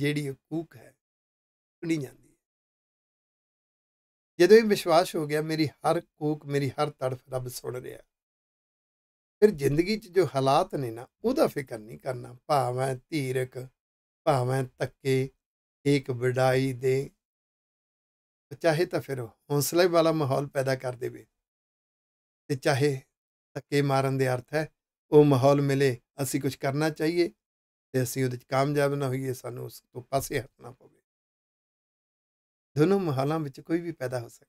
ਜਿਹੜੀ ਹਕੂਕ ਹੈ ਨਹੀਂ ਜਾਂਦੀ ਜਦੋਂ ਇਹ ਵਿਸ਼ਵਾਸ ਹੋ ਗਿਆ ਮੇਰੀ ਹਰ ਕੂਕ ਮੇਰੀ ਹਰ ਤੜਫ ਰੱਬ ਸੁਣ ਰਿਹਾ ਫਿਰ ਜ਼ਿੰਦਗੀ 'ਚ ਜੋ ਹਾਲਾਤ ਨੇ ਨਾ ਉਹਦਾ ਫਿਕਰ ਨਹੀਂ ਕਰਨਾ ਭਾਵੇਂ ਧੀਰਕ ਭਾਵੇਂ ਤੱਕੇ ਇੱਕ ਵਿਡਾਈ ਦੇ ਚਾਹੇ ਤਾਂ ਫਿਰ ਹੌਸਲੇ ਵਾਲਾ ਮਾਹੌਲ ਪੈਦਾ ਕਰ ਦੇਵੇ ਤੇ ਚਾਹੇ ਧੱਕੇ ਮਾਰਨ ਦੇ ਅਰਥ ਹੈ ਉਹ ਮਾਹੌਲ ਮਿਲੇ ਅਸੀਂ ਕੁਝ ਕਰਨਾ ਚਾਹੀਏ ਤੇ ਅਸੀਂ ਉਹਦੇ ਵਿੱਚ ਕਾਮਯਾਬ ਨਾ ਹੋਈਏ ਸਾਨੂੰ ਉਸ ਤੋਂ ਪਾਸੇ ਹਟਣਾ ਪਵੇ ਦੋਨੋਂ ਮਾਹੌਲਾਂ ਵਿੱਚ ਕੋਈ ਵੀ ਪੈਦਾ ਹੋ ਸਕਦਾ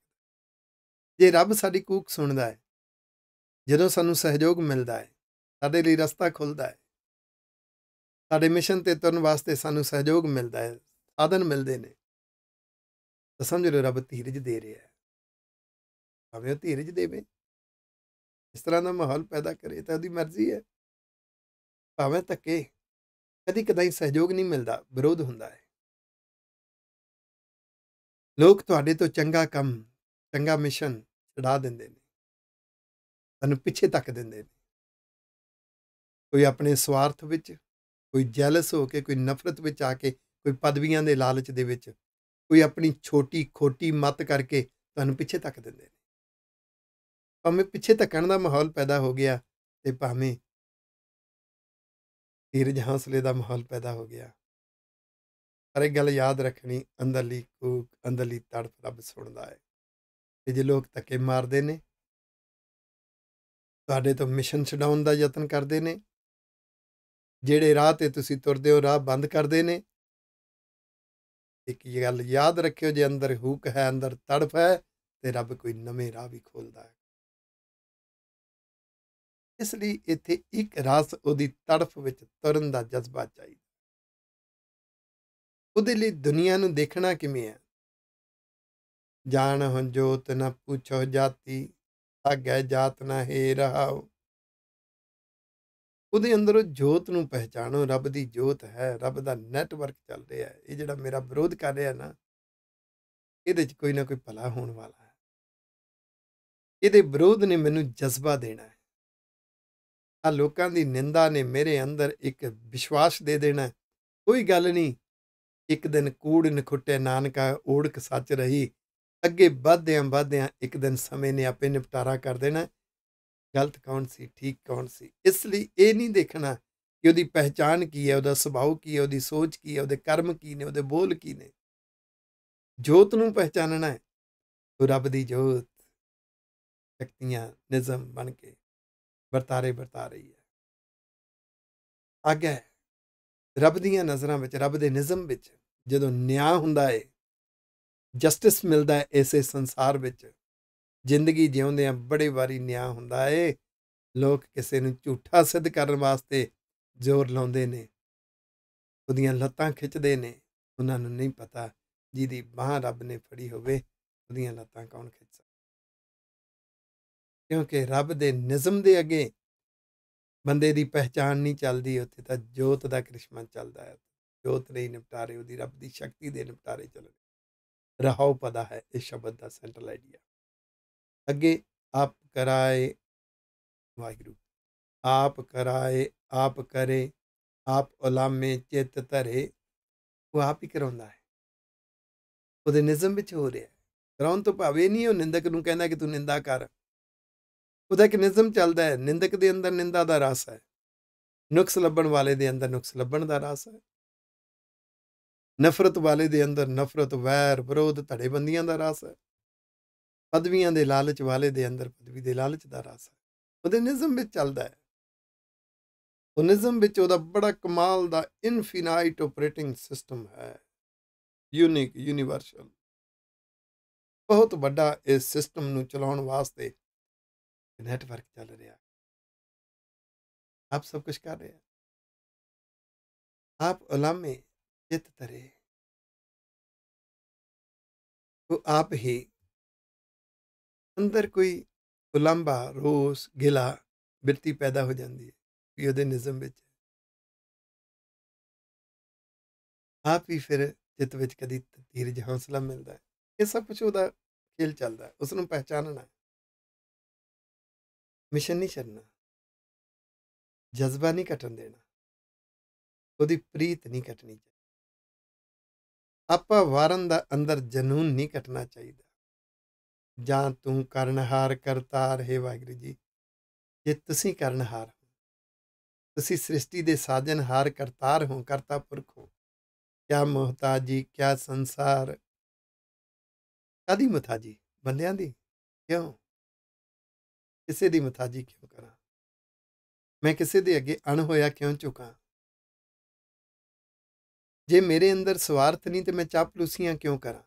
ਜੇ ਰੱਬ ਸਾਡੀ ਕੂਕ ਸੁਣਦਾ ਹੈ ਜਦੋਂ ਸਾਨੂੰ ਸਹਿਯੋਗ ਮਿਲਦਾ ਹੈ ਸਾਡੇ ਲਈ ਰਸਤਾ ਖੁੱਲਦਾ ਹੈ ਸਾਡੇ ਮਿਸ਼ਨ ਤੇ ਤੁਰਨ ਵਾਸਤੇ ਸਾਨੂੰ ਸਹਿਯੋਗ ਮਿਲਦਾ ਹੈ ਸਾਧਨ ਮਿਲਦੇ ਨੇ ਤਾਂ ਸਮਝ ਲਓ ਰੱਬ ਧੀਰਜ ਦੇ ਰਿਹਾ ਹੈ ਭਾਵੇਂ ਉਹ ਧੀਰਜ ਦੇਵੇ ਇਸ ਤਰ੍ਹਾਂ ਦਾ ਮਾਹੌਲ ਪੈਦਾ ਕਰੇ ਤਾਂ ਉਹਦੀ ਮਰਜ਼ੀ ਹੈ ਭਾਵੇਂ ਤੱਕੇ ਕਦੀ ਕਦਾਈ ਸਹਿਯੋਗ ਨਹੀਂ ਮਿਲਦਾ ਵਿਰੋਧ ਹੁੰਦਾ ਹੈ ਲੋਕ ਤੁਹਾਡੇ ਤੋਂ ਚੰਗਾ ਕੰਮ ਚੰਗਾ ਮਿਸ਼ਨ ਛਡਾ ਦਿੰਦੇ ਨੇ ਤੁਹਾਨੂੰ ਪਿੱਛੇ ਤੱਕ ਦਿੰਦੇ ਨੇ ਕੋਈ ਆਪਣੇ ਸਵਾਰਥ ਵਿੱਚ ਕੋਈ ਜੈਲਸ ਹੋ ਕੇ ਕੋਈ ਨਫ਼ਰਤ ਵਿੱਚ ਆ ਕੇ ਕੋਈ ਪਦਵੀਆਂ ਦੇ ਲਾਲਚ ਦੇ ਵਿੱਚ ਕੋਈ ਆਪਣੀ ਛੋਟੀ ਖੋਟੀ ਮਤ ਕਰਕੇ ਤੁਹਾਨੂੰ ਪਿੱਛੇ ਤੱਕ ਦਿੰਦੇ ਨੇ ਭਾਵੇਂ ਪਿੱਛੇ ਧੱਕਣ ਦਾ ਮਾਹੌਲ ਪੈਦਾ ਹੋ ਗਿਆ ਤੇ ਭਾਵੇਂ ਧੀਰਜ ਹਾਸਲੇ ਦਾ ਮਾਹੌਲ ਪੈਦਾ ਹੋ ਗਿਆ ਪਰ ਇੱਕ ਗੱਲ ਯਾਦ ਰੱਖਣੀ ਅੰਦਰਲੀ ਕੂਕ ਅੰਦਰਲੀ ਤੜਫ ਰੱਬ ਸੁਣਦਾ ਹੈ ਤੇ ਜੇ ਲੋਕ ਧੱਕੇ ਮਾਰਦੇ ਨੇ ਤੁਹਾਡੇ ਤੋਂ ਮਿਸ਼ਨ ਛਡਾਉਣ ਦਾ ਯਤਨ ਕਰਦੇ ਨੇ ਜਿਹੜੇ ਰਾਹ ਤੇ ਤੁਸੀਂ ਤੁਰਦੇ ਹੋ ਰਾਹ ਬੰਦ ਕਰਦੇ ਨੇ ਇੱਕ ਗੱਲ ਯਾਦ ਰੱਖਿਓ ਜੇ ਅੰਦਰ ਹੂਕ ਹੈ ਅੰਦਰ ਤੜਫ ਹੈ ਤੇ ਰੱਬ ਕੋਈ ਨਵੇਂ ਰਾਹ ਵੀ ਖੋਲਦਾ ਹੈ ਇਸ ਲਈ ਇੱਥੇ ਇੱਕ ਰਸ ਉਹਦੀ ਤੜਫ ਵਿੱਚ ਤੁਰਨ ਦਾ ਜਜ਼ਬਾ ਚਾਹੀਦਾ ਉਹਦੇ ਲਈ ਦੁਨੀਆ ਨੂੰ ਦੇਖਣਾ ਕਿਵੇਂ ਹੈ ਜਾਣ ਹੁਣ ਜੋਤ ਨਾ ਪੁੱਛੋ ਜਾਤੀ ਅੱਗੇ ਜਾਤ ਨਾ ਹੀ ਰਹਾਓ ਉਹਦੇ ਅੰਦਰ ਉਹ ਜੋਤ ਨੂੰ ਪਹਿਚਾਣੋ ਰੱਬ ਦੀ ਜੋਤ ਹੈ ਰੱਬ ਦਾ ਨੈਟਵਰਕ ਚੱਲ ਰਿਹਾ ਹੈ ਇਹ ਜਿਹੜਾ ਮੇਰਾ ਵਿਰੋਧ ਕਰ ਰਿਹਾ ਨਾ ਇਹਦੇ 'ਚ ਕੋਈ ਨਾ ਕੋਈ ਭਲਾ ਹੋਣ ਵਾਲਾ ਹੈ ਇਹਦੇ ਵਿਰੋਧ ਨੇ ਮੈਨੂੰ ਜਜ਼ਬਾ ਦੇਣਾ ਆ ਲੋਕਾਂ ਦੀ ਨਿੰਦਾ ਨੇ ਮੇਰੇ ਅੰਦਰ ਇੱਕ ਵਿਸ਼ਵਾਸ ਦੇ ਦੇਣਾ ਕੋਈ ਗੱਲ ਨਹੀਂ ਇੱਕ ਦਿਨ ਕੂੜ ਨਖੁੱਟੇ ਨਾਨਕਾ ਓੜਕ ਸੱਚ ਰਹੀ ਅੱਗੇ ਵਧਦਿਆਂ ਵਧਦਿਆਂ ਇੱਕ ਦਿਨ ਸਮੇਂ ਨੇ ਆਪੇ ਨਿਪਟਾਰਾ ਕਰ ਦੇਣਾ ਗਲਤ ਕੌਣ ਸੀ ਠੀਕ ਕੌਣ ਸੀ ਇਸ ਲਈ ਇਹ ਨਹੀਂ ਦੇਖਣਾ ਕਿ ਉਹਦੀ ਪਹਿਚਾਨ ਕੀ ਹੈ ਉਹਦਾ ਸੁਭਾਅ ਕੀ ਹੈ ਉਹਦੀ ਸੋਚ ਕੀ ਹੈ ਉਹਦੇ ਕਰਮ ਕੀ ਨੇ ਉਹਦੇ ਬੋਲ ਕੀ ਨੇ ਜੋਤ ਨੂੰ ਪਹਿਚਾਨਣਾ ਹੈ ਉਹ ਰੱਬ ਦੀ ਜੋਤ ਸ਼ਕਤੀਆਂ ਨਿਜ਼ਮ ਬਣ ਕੇ ਵਰਤਾਰੇ ਵਰਤਾ ਰਹੀ ਹੈ ਅੱਗੇ ਰੱਬ ਦੀਆਂ ਨਜ਼ਰਾਂ ਵਿੱਚ ਰੱਬ ਦੇ ਨਿਜ਼ਮ ਵਿੱਚ ਜਦੋਂ ਨਿਆਂ ਹੁੰਦਾ ਹੈ ਜਸਟਿਸ ਮਿਲਦਾ ਹੈ ਇਸੇ ਸੰਸਾਰ ਵਿੱਚ ਜ਼ਿੰਦਗੀ ਜਿਉਂਦੇ ਆ ਬੜੇ ਵਾਰੀ ਨਿਆਂ ਹੁੰਦਾ ਹੈ ਲੋਕ ਕਿਸੇ ਨੂੰ ਝੂਠਾ ਸਿੱਧ ਕਰਨ ਵਾਸਤੇ ਜ਼ੋਰ ਲਾਉਂਦੇ ਨੇ ਉਹਦੀਆਂ ਲੱਤਾਂ ਖਿੱਚਦੇ ਨੇ ਉਹਨਾਂ ਨੂੰ ਨਹੀਂ ਪਤਾ ਜਿਹਦੀ ਬਾਹ ਰੱਬ ਨੇ ਫੜੀ ਹੋਵੇ ਉਹਦੀਆਂ ਲੱਤਾਂ ਕੌਣ ਖਿੱਚ ਕਿਉਂਕਿ ਰੱਬ ਦੇ ਨਿਜ਼ਮ ਦੇ ਅੱਗੇ ਬੰਦੇ ਦੀ ਪਹਿਚਾਨ ਨਹੀਂ ਚੱਲਦੀ ਉੱਥੇ ਤਾਂ ਜੋਤ ਦਾ ਕ੍ਰਿਸ਼ਮਾ ਚੱਲਦਾ ਹੈ ਜੋਤ ਨਹੀਂ ਨਿਪਟਾਰੇ ਉਹਦੀ ਰੱਬ ਦੀ ਸ਼ਕਤੀ ਦੇ ਨਿਪਟਾਰੇ ਚੱਲਦੇ ਰਹਾਉ ਪਦਾ ਹੈ ਇਸ ਸ਼ਬਦ ਦਾ ਸੈਂਟਰਲ ਆਈਡੀਆ ਅੱਗੇ ਆਪ ਕਰਾਏ ਵਾਹਿਗੁਰੂ ਆਪ ਕਰਾਏ ਆਪ ਕਰੇ ਆਪ ਉਲਾਮੇ ਚਿੱਤ ਧਰੇ ਉਹ ਆਪ ਹੀ ਕਰਾਉਂਦਾ ਹੈ ਉਹਦੇ ਨਿਜ਼ਮ ਵਿੱਚ ਹੋ ਰਿਹਾ ਹੈ ਕਰਾਉਣ ਤੋਂ ਭਾਵੇਂ ਨਹੀਂ ਉਹ ਨਿੰਦਕ ਨੂੰ ਕਹਿੰਦਾ ਕਿ ਤੂੰ ਨਿੰਦਾ ਕਰ ਉਹਦਾ ਇੱਕ ਨਿਜ਼ਮ ਚੱਲਦਾ ਹੈ ਨਿੰਦਕ ਦੇ ਅੰਦਰ ਨਿੰਦਾ ਦਾ ਰਸ ਹੈ ਨੁਕਸ ਲੱਭਣ ਵਾਲੇ ਦੇ ਅੰਦਰ ਨੁਕਸ ਲੱਭਣ ਦਾ ਰਸ ਹੈ ਨਫ਼ਰਤ ਵਾਲੇ ਦੇ ਅੰਦਰ ਨਫ਼ਰਤ ਵੈਰ ਵਿਰੋਧ ਧੜੇਬੰਦੀਆਂ ਦਾ ਰਸ ਹੈ ਪਦਵੀਆਂ ਦੇ ਲਾਲਚ ਵਾਲੇ ਦੇ ਅੰਦਰ ਪਦਵੀ ਦੇ ਲਾਲਚ ਦਾ ਰਸ ਹੈ ਉਹਦੇ ਨਿਜ਼ਮ ਵਿੱਚ ਚੱਲਦਾ ਹੈ ਉਹ ਨਿਜ਼ਮ ਵਿੱਚ ਉਹਦਾ ਬੜਾ ਕਮਾਲ ਦਾ ਇਨਫਿਨਾਈਟ ਆਪਰੇਟਿੰਗ ਸਿਸਟਮ ਹੈ ਯੂਨਿਕ ਯੂਨੀਵਰਸਲ ਬਹੁਤ ਵੱਡਾ ਇਸ ਸਿਸਟਮ ਨੂੰ ਚਲਾਉਣ ਵਾਸਤੇ नेटवर्क ਚੱਲ ਰਿਹਾ ਆਪ ਸਭ ਕੁਝ ਕਰ ਰਹੇ ਆਪ ਉਲਾਮੇ ਚਿਤ ਤਰੇ ਉਹ ਆਪ ਹੀ ਅੰਦਰ ਕੋਈ ਉਲੰਬਾ ਰੋਸ ਗਿਲਾ ਬਿਰਤੀ ਪੈਦਾ ਹੋ ਜਾਂਦੀ ਹੈ ਵੀ ਉਹਦੇ ਨਿਜ਼ਮ ਵਿੱਚ ਆਪ ਹੀ ਫਿਰ ਚਿਤ ਵਿੱਚ ਕਦੀ ਧੀਰਜ ਹੌਸਲਾ ਮਿਲਦਾ ਹੈ ਇਹ ਸਭ ਕੁਝ ਉਹਦਾ ਖੇਲ ਚੱਲਦਾ ਉਸ ਨੂੰ ਪਹਿਚਾਨਣਾ ਮਿਸ਼ਨ ਨਹੀਂ ਛੱਡਣਾ ਜਜ਼ਬਾ ਨਹੀਂ ਘਟਣ ਦੇਣਾ ਉਹਦੀ ਪ੍ਰੀਤ ਨਹੀਂ ਘਟਣੀ ਆਪਾਂ ਵਾਰਨ ਦਾ ਅੰਦਰ ਜਨੂਨ ਨਹੀਂ ਘਟਣਾ ਚਾਹੀਦਾ ਜਾਂ ਤੂੰ ਕਰਨਹਾਰ ਕਰਤਾ ਰਹੇ ਵਾਹਿਗੁਰੂ ਜੀ ਜੇ ਤੁਸੀਂ ਕਰਨਹਾਰ ਤੁਸੀਂ ਸ੍ਰਿਸ਼ਟੀ ਦੇ ਹਾਰ ਕਰਤਾ ਰਹੋ ਕਰਤਾ ਪੁਰਖ ਹੋ ਕਿਆ ਜੀ ਕਿਆ ਸੰਸਾਰ ਕਦੀ ਜੀ ਬੰਦਿਆਂ ਦੀ ਕਿਉਂ ਕਿਸੇ ਦੀ ਮਤਾਜੀ ਕਿਉਂ ਕਰਾਂ ਮੈਂ ਕਿਸੇ ਦੇ ਅੱਗੇ ਅਣ ਹੋਇਆ ਕਿਉਂ ਝੁਕਾਂ ਜੇ ਮੇਰੇ ਅੰਦਰ ਸਵਾਰਥ ਨਹੀਂ ਤੇ ਮੈਂ ਚਾਪਲੂਸੀਆਂ ਕਿਉਂ ਕਰਾਂ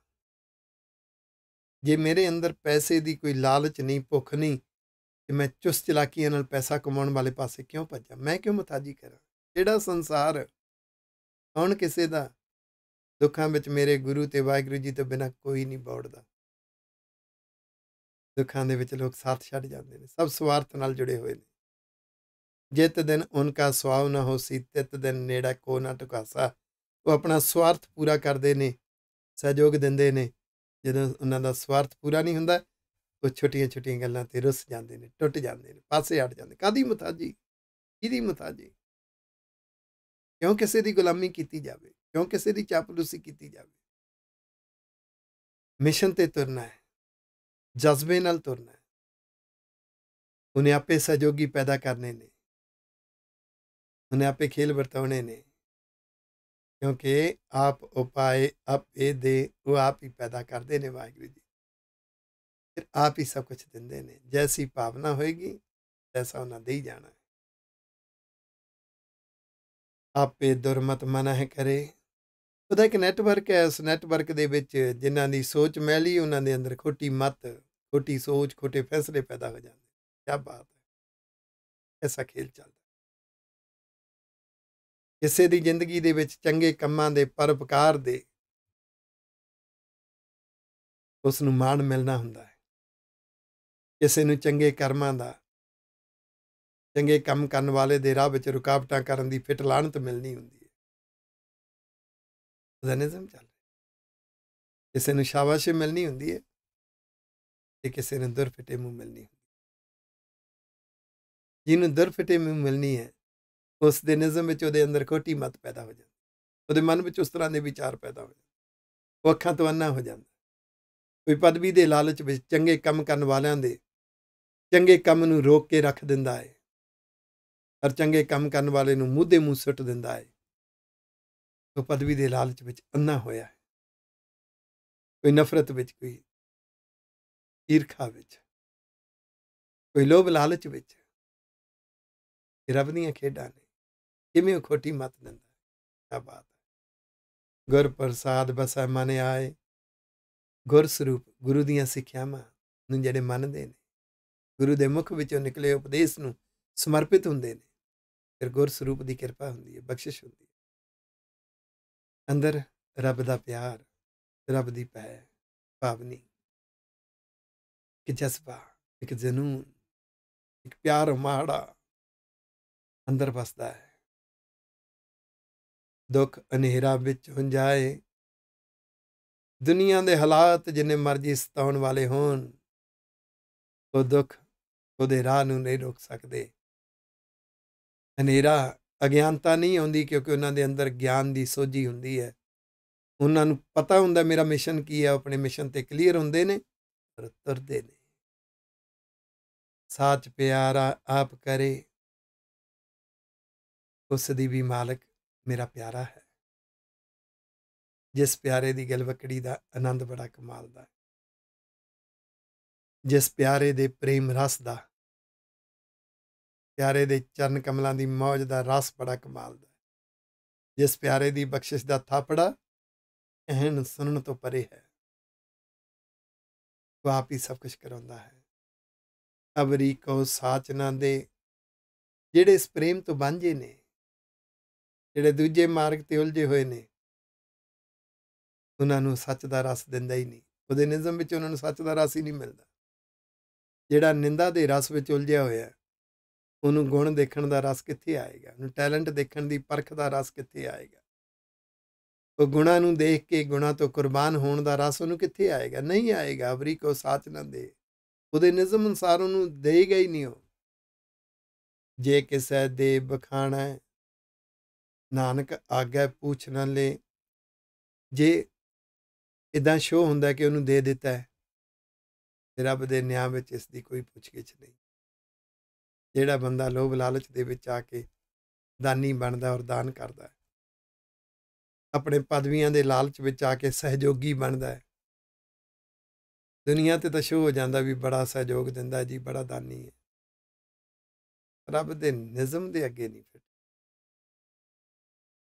ਜੇ ਮੇਰੇ ਅੰਦਰ ਪੈਸੇ ਦੀ ਕੋਈ ਲਾਲਚ ਨਹੀਂ ਭੁੱਖ ਨਹੀਂ ਤੇ ਮੈਂ ਚੁਸਤ ਚਲਾਕੀਆਂ ਨਾਲ ਪੈਸਾ ਕਮਾਉਣ ਵਾਲੇ ਪਾਸੇ ਕਿਉਂ ਭੱਜਾਂ ਮੈਂ ਕਿਉਂ ਮਤਾਜੀ ਕਰਾਂ ਜਿਹੜਾ ਸੰਸਾਰ ਹੁਣ ਕਿਸੇ ਦਾ ਦੁੱਖਾਂ ਵਿੱਚ ਮੇਰੇ ਗੁਰੂ ਤੇ ਵਾਹਿਗੁਰੂ ਜੀ ਤੋਂ ਬਿਨਾ ਕੋਈ ਨਹੀਂ ਬੋੜਦਾ ਦੁੱਖਾਂ ਦੇ ਵਿੱਚ ਲੋਕ ਸਾਥ ਛੱਡ ਜਾਂਦੇ ਨੇ ਸਭ ਸਵਾਰਥ ਨਾਲ ਜੁੜੇ ਹੋਏ ਨੇ ਜਿਤ ਦਿਨ ਦਾ ਸਵਾਉ ਨਾ ਸੀ ਤਿਤ ਦਿਨ ਨੇੜਾ ਕੋ ਨਾ ਟੁਕਾਸਾ ਉਹ ਆਪਣਾ ਸਵਾਰਥ ਪੂਰਾ ਕਰਦੇ ਨੇ ਸਹਿਯੋਗ ਦਿੰਦੇ ਨੇ ਜਦੋਂ ਉਹਨਾਂ ਦਾ ਸਵਾਰਥ ਪੂਰਾ ਨਹੀਂ ਹੁੰਦਾ ਉਹ ਛੋਟੀਆਂ-ਛੋਟੀਆਂ ਗੱਲਾਂ ਤੇ ਰੁੱਸ ਜਾਂਦੇ ਨੇ ਟੁੱਟ ਜਾਂਦੇ ਨੇ ਪਾਸੇ ਹਟ ਜਾਂਦੇ ਕਾਦੀ ਮਤਾਜੀ ਕਿਹਦੀ ਮਤਾਜੀ ਕਿਉਂ ਕਿਸੇ ਦੀ ਗੁਲਾਮੀ ਕੀਤੀ ਜਾਵੇ ਕਿਉਂ ਕਿਸੇ ਦੀ ਚਾਪਲੂਸੀ ਕੀਤੀ ਜਾਵੇ ਮਿਸ਼ਨ ਤੇ ਤੁਰਨਾ ਹੈ ਜਜ਼ਬੇ ਨਾਲ ਤੁਰਨਾ ਹੈ ਉਹਨੇ ਆਪੇ ਸਹਿਯੋਗੀ ਪੈਦਾ ਕਰਨੇ ਨੇ ਉਹਨੇ ਆਪੇ ਖੇਲ ਵਰਤਾਉਣੇ ਨੇ ਕਿਉਂਕਿ ਆਪ ਉਪਾਏ ਆਪੇ ਦੇ ਉਹ ਆਪ ਹੀ ਪੈਦਾ ਕਰਦੇ ਨੇ ਵਾਹਿਗੁਰੂ ਜੀ ਫਿਰ ਆਪ ਹੀ ਸਭ ਕੁਝ ਦਿੰਦੇ ਨੇ ਜੈਸੀ ਭਾਵਨਾ ਹੋਏਗੀ ਤੈਸਾ ਉਹਨਾਂ ਦੇ ਹੀ ਜਾਣਾ ਆਪੇ ਦੁਰਮਤ ਮਨ ਕਰੇ ਉਹਦਾ ਇੱਕ ਨੈਟਵਰਕ ਹੈ ਇਸ ਨੈਟਵਰਕ ਦੇ ਵਿੱਚ ਜਿਨ੍ਹਾਂ ਦੀ ਸੋਚ ਮੈਲੀ ਉਹਨਾਂ ਦੇ ਅੰਦਰ ਖੋਟੀ ਮਤ ਛੋਟੀ ਸੋਚ ਛੋਟੇ ਫੈਸਲੇ ਪੈਦਾ ਹੋ ਜਾਂਦੇ क्या ਬਾਤ ਹੈ ਐਸਾ ਖੇਲ ਚੱਲਦਾ ਕਿਸੇ ਦੀ ਜ਼ਿੰਦਗੀ ਦੇ ਵਿੱਚ ਚੰਗੇ ਕੰਮਾਂ ਦੇ ਪਰਪਕਾਰ ਦੇ ਉਸ ਨੂੰ ਮਾਣ ਮਿਲਣਾ ਹੁੰਦਾ ਹੈ ਕਿਸੇ ਨੂੰ ਚੰਗੇ ਕਰਮਾਂ ਦਾ ਚੰਗੇ ਕੰਮ ਕਰਨ ਵਾਲੇ ਦੇ ਰਾਹ ਵਿੱਚ ਰੁਕਾਵਟਾਂ ਕਰਨ ਦੀ ਫਿਟ ਲਾਣਤ ਮਿਲਣੀ ਹੁੰਦੀ ਹੈ ਜ਼ਨਿਜ਼ਮ ਚੱਲ ਕਿਸੇ ਨੂੰ ਸ਼ਾਬਾਸ਼ੀ ਮਿਲਣੀ ਹੁੰਦੀ ਹੈ ਤੇ ਕਿਸੇ ਨੂੰ ਦਰਫਟੇ ਫਿਟੇ ਮੂੰਹ ਮਿਲਣੀ ਹੁੰਦੀ ਜਿਹਨੂੰ ਦਰਫਟੇ ਫਿਟੇ ਮੂੰਹ ਮਿਲਣੀ ਹੈ ਉਸ ਦੇ ਨਿਜ਼ਮ ਵਿੱਚ ਉਹਦੇ ਅੰਦਰ ਕੋਟੀ ਮਤ ਪੈਦਾ ਹੋ ਜਾਂਦੀ ਉਹਦੇ ਮਨ ਵਿੱਚ ਉਸ ਤਰ੍ਹਾਂ ਦੇ ਵਿਚਾਰ ਪੈਦਾ ਹੋ ਜਾਂਦੇ ਉਹ ਅੱਖਾਂ ਤੋਂ ਅੰਨਾ ਹੋ ਜਾਂਦਾ ਕੋਈ ਪਦਵੀ ਦੇ ਲਾਲਚ ਵਿੱਚ ਚੰਗੇ ਕੰਮ ਕਰਨ ਵਾਲਿਆਂ ਦੇ ਚੰਗੇ ਕੰਮ ਨੂੰ ਰੋਕ ਕੇ ਰੱਖ ਦਿੰਦਾ ਹੈ ਹਰ ਚੰਗੇ ਕੰਮ ਕਰਨ ਵਾਲੇ ਨੂੰ ਮੂਹਦੇ ਮੂੰਹ ਸੁੱਟ ਦਿੰਦਾ ਹੈ ਉਹ ਪਦਵੀ ਦੇ ਲਾਲਚ ਵਿੱਚ ਅੰਨਾ ਹੋਇਆ ਹੈ ਕੋਈ ਨਫ਼ਰਤ ਵਿੱਚ ਕੋਈ ਈਰਖਾ ਵਿੱਚ ਕੋਈ ਲੋਭ ਲਾਲਚ ਵਿੱਚ ਰੱਬ ਦੀਆਂ ਖੇਡਾਂ ਨੇ ਕਿਵੇਂ ਖੋਟੀ ਮਤ ਦਿੰਦਾ ਆ ਬਾਤ ਗੁਰ ਪ੍ਰਸਾਦ ਬਸੈ ਮਨ ਆਏ ਗੁਰ ਸਰੂਪ ਗੁਰੂ ਦੀਆਂ ਸਿੱਖਿਆਵਾਂ ਨੂੰ ਜਿਹੜੇ ਮੰਨਦੇ ਨੇ ਗੁਰੂ ਦੇ ਮੁਖ ਵਿੱਚੋਂ ਨਿਕਲੇ ਉਪਦੇਸ਼ ਨੂੰ ਸਮਰਪਿਤ ਹੁੰਦੇ ਨੇ ਫਿਰ ਗੁਰ ਸਰੂਪ ਦੀ ਕਿਰਪਾ ਹੁੰਦੀ ਹੈ ਬਖਸ਼ਿਸ਼ ਹੁੰਦੀ ਹੈ ਅੰਦਰ ਰੱਬ ਦਾ ਪਿਆਰ ਰੱਬ ਦੀ ਪੈ ਭਾਵਨੀ ਇੱਕ ਜਜ਼ਬਾ ਇੱਕ ਜਨੂਨ ਇੱਕ ਪਿਆਰ ਮਾੜਾ ਅੰਦਰ ਵਸਦਾ ਹੈ ਦੁੱਖ ਹਨੇਰਾ ਵਿੱਚ ਹੁੰ ਜਾਏ ਦੁਨੀਆ ਦੇ ਹਾਲਾਤ ਜਿੰਨੇ ਮਰਜ਼ੀ ਸਤਾਉਣ ਵਾਲੇ ਹੋਣ ਉਹ ਦੁੱਖ ਉਹਦੇ ਰਾਹ ਨੂੰ ਨਹੀਂ ਰੋਕ ਸਕਦੇ ਹਨੇਰਾ ਅਗਿਆਨਤਾ ਨਹੀਂ ਆਉਂਦੀ ਕਿਉਂਕਿ ਉਹਨਾਂ ਦੇ ਅੰਦਰ ਗਿਆਨ ਦੀ ਸੋਝੀ ਹੁੰਦੀ ਹੈ ਉਹਨਾਂ ਨੂੰ ਪਤਾ ਹੁੰਦਾ ਮੇਰਾ ਮਿਸ਼ਨ ਕੀ ਹੈ ਆਪਣੇ ਮਿਸ਼ਨ ਤੇ ਕਲੀਅਰ ਹੁੰਦੇ ਨੇ ਪਰ ਤਰਦੇ ਨੇ ਸਾਚ ਪਿਆਰਾ ਆਪ ਕਰੇ ਉਸ ਦੀ ਵੀ ਮਾਲਕ ਮੇਰਾ ਪਿਆਰਾ ਹੈ ਜਿਸ ਪਿਆਰੇ ਦੀ ਗਲ ਬਕੜੀ ਦਾ ਆਨੰਦ ਬੜਾ ਕਮਾਲ ਦਾ ਜਿਸ ਪਿਆਰੇ ਦੇ ਪ੍ਰੇਮ ਰਸ ਦਾ ਪਿਆਰੇ ਦੇ ਚਰਨ ਕਮਲਾਂ ਦੀ ਮੌਜ ਦਾ ਰਸ ਬੜਾ ਕਮਾਲ ਦਾ ਜਿਸ ਪਿਆਰੇ ਦੀ ਬਖਸ਼ਿਸ਼ ਦਾ ਥਾਪੜਾ ਇਹਨ ਸੁਣਨ ਤੋਂ ਪਰੇ ਹੈ ਉਹ ਆਪ ਹੀ ਸਭ ਕੁਝ ਕਰਾਉਂਦਾ ਹੈ ਅਵਰੀ ਕੋ ਦੇ ਜਿਹੜੇ ਇਸ ਪ੍ਰੇਮ ਤੋਂ ਵਾਂਝੇ ਨੇ ਜਿਹੜੇ ਦੂਜੇ ਮਾਰਗ ਤੇ ਉਲਝੇ ਹੋਏ ਨੇ ਉਹਨਾਂ ਨੂੰ ਸੱਚ ਦਾ ਰਸ ਦਿੰਦਾ ਹੀ ਨਹੀਂ ਉਹਦੇ ਨਿਜ਼ਮ ਵਿੱਚ ਉਹਨਾਂ ਨੂੰ ਸੱਚ ਦਾ ਰਸ ਹੀ ਨਹੀਂ ਮਿਲਦਾ ਜਿਹੜਾ ਨਿੰਦਾ ਦੇ ਰਸ ਵਿੱਚ ਉਲਝਿਆ ਹੋਇਆ ਉਹਨੂੰ ਗੁਣ ਦੇਖਣ ਦਾ ਰਸ ਕਿੱਥੇ ਆਏਗਾ ਉਹਨੂੰ ਟੈਲੈਂਟ ਦੇਖਣ ਦੀ ਪਰਖ ਦਾ ਰਸ ਕਿੱਥੇ ਆਏਗਾ ਉਹ ਗੁਣਾ ਨੂੰ ਦੇਖ ਕੇ ਗੁਣਾ ਤੋਂ ਕੁਰਬਾਨ ਹੋਣ ਦਾ ਰਸ ਉਹਨੂੰ ਕਿੱਥੇ ਆਏਗਾ ਨਹੀਂ ਆਏਗਾ ਅਵਰੀ ਕੋ ਸਾਚ ਨੰਦੇ ਦੇ ਉਹਦੇ ਨਿਜ਼ਮ ਅਨਸਾਰ ਉਹਨੂੰ ਦੇਈ ਹੀ ਨਹੀਂ ਉਹ ਜੇ ਕਿਸੇ ਦੇ ਬਖਾਣਾ ਨਾਨਕ ਆਗੇ ਪੁੱਛ ਨਾ ਲੈ ਜੇ ਇਦਾਂ ਸ਼ੋ ਹੁੰਦਾ ਕਿ ਉਹਨੂੰ ਦੇ ਦਿੱਤਾ ਹੈ ਰੱਬ ਦੇ ਨਿਆਂ ਵਿੱਚ ਇਸ ਦੀ ਕੋਈ ਪੁੱਛਗਿੱਛ ਨਹੀਂ ਜਿਹੜਾ ਬੰਦਾ ਲੋਭ ਲਾਲਚ ਦੇ ਵਿੱਚ ਆ ਕੇ ਦਾਨੀ ਬਣਦਾ ਔਰ ਦਾਨ ਕਰਦਾ ਆਪਣੇ ਪਦਵੀਆਂ ਦੇ ਲਾਲਚ ਵਿੱਚ ਆ ਕੇ ਸਹਿਯੋਗੀ ਬਣਦਾ ਹੈ ਦੁਨੀਆ ਤੇ ਤਾਂ ਸ਼ੋ ਹੋ ਜਾਂਦਾ ਵੀ ਬੜਾ ਸਹਿਯੋਗ ਦਿੰਦਾ ਜੀ ਬੜਾ ਦਾਨੀ ਹੈ ਰੱਬ ਦੇ ਨਿਜ਼ਮ ਦੇ ਅੱਗੇ ਨਹੀਂ ਫਿਰ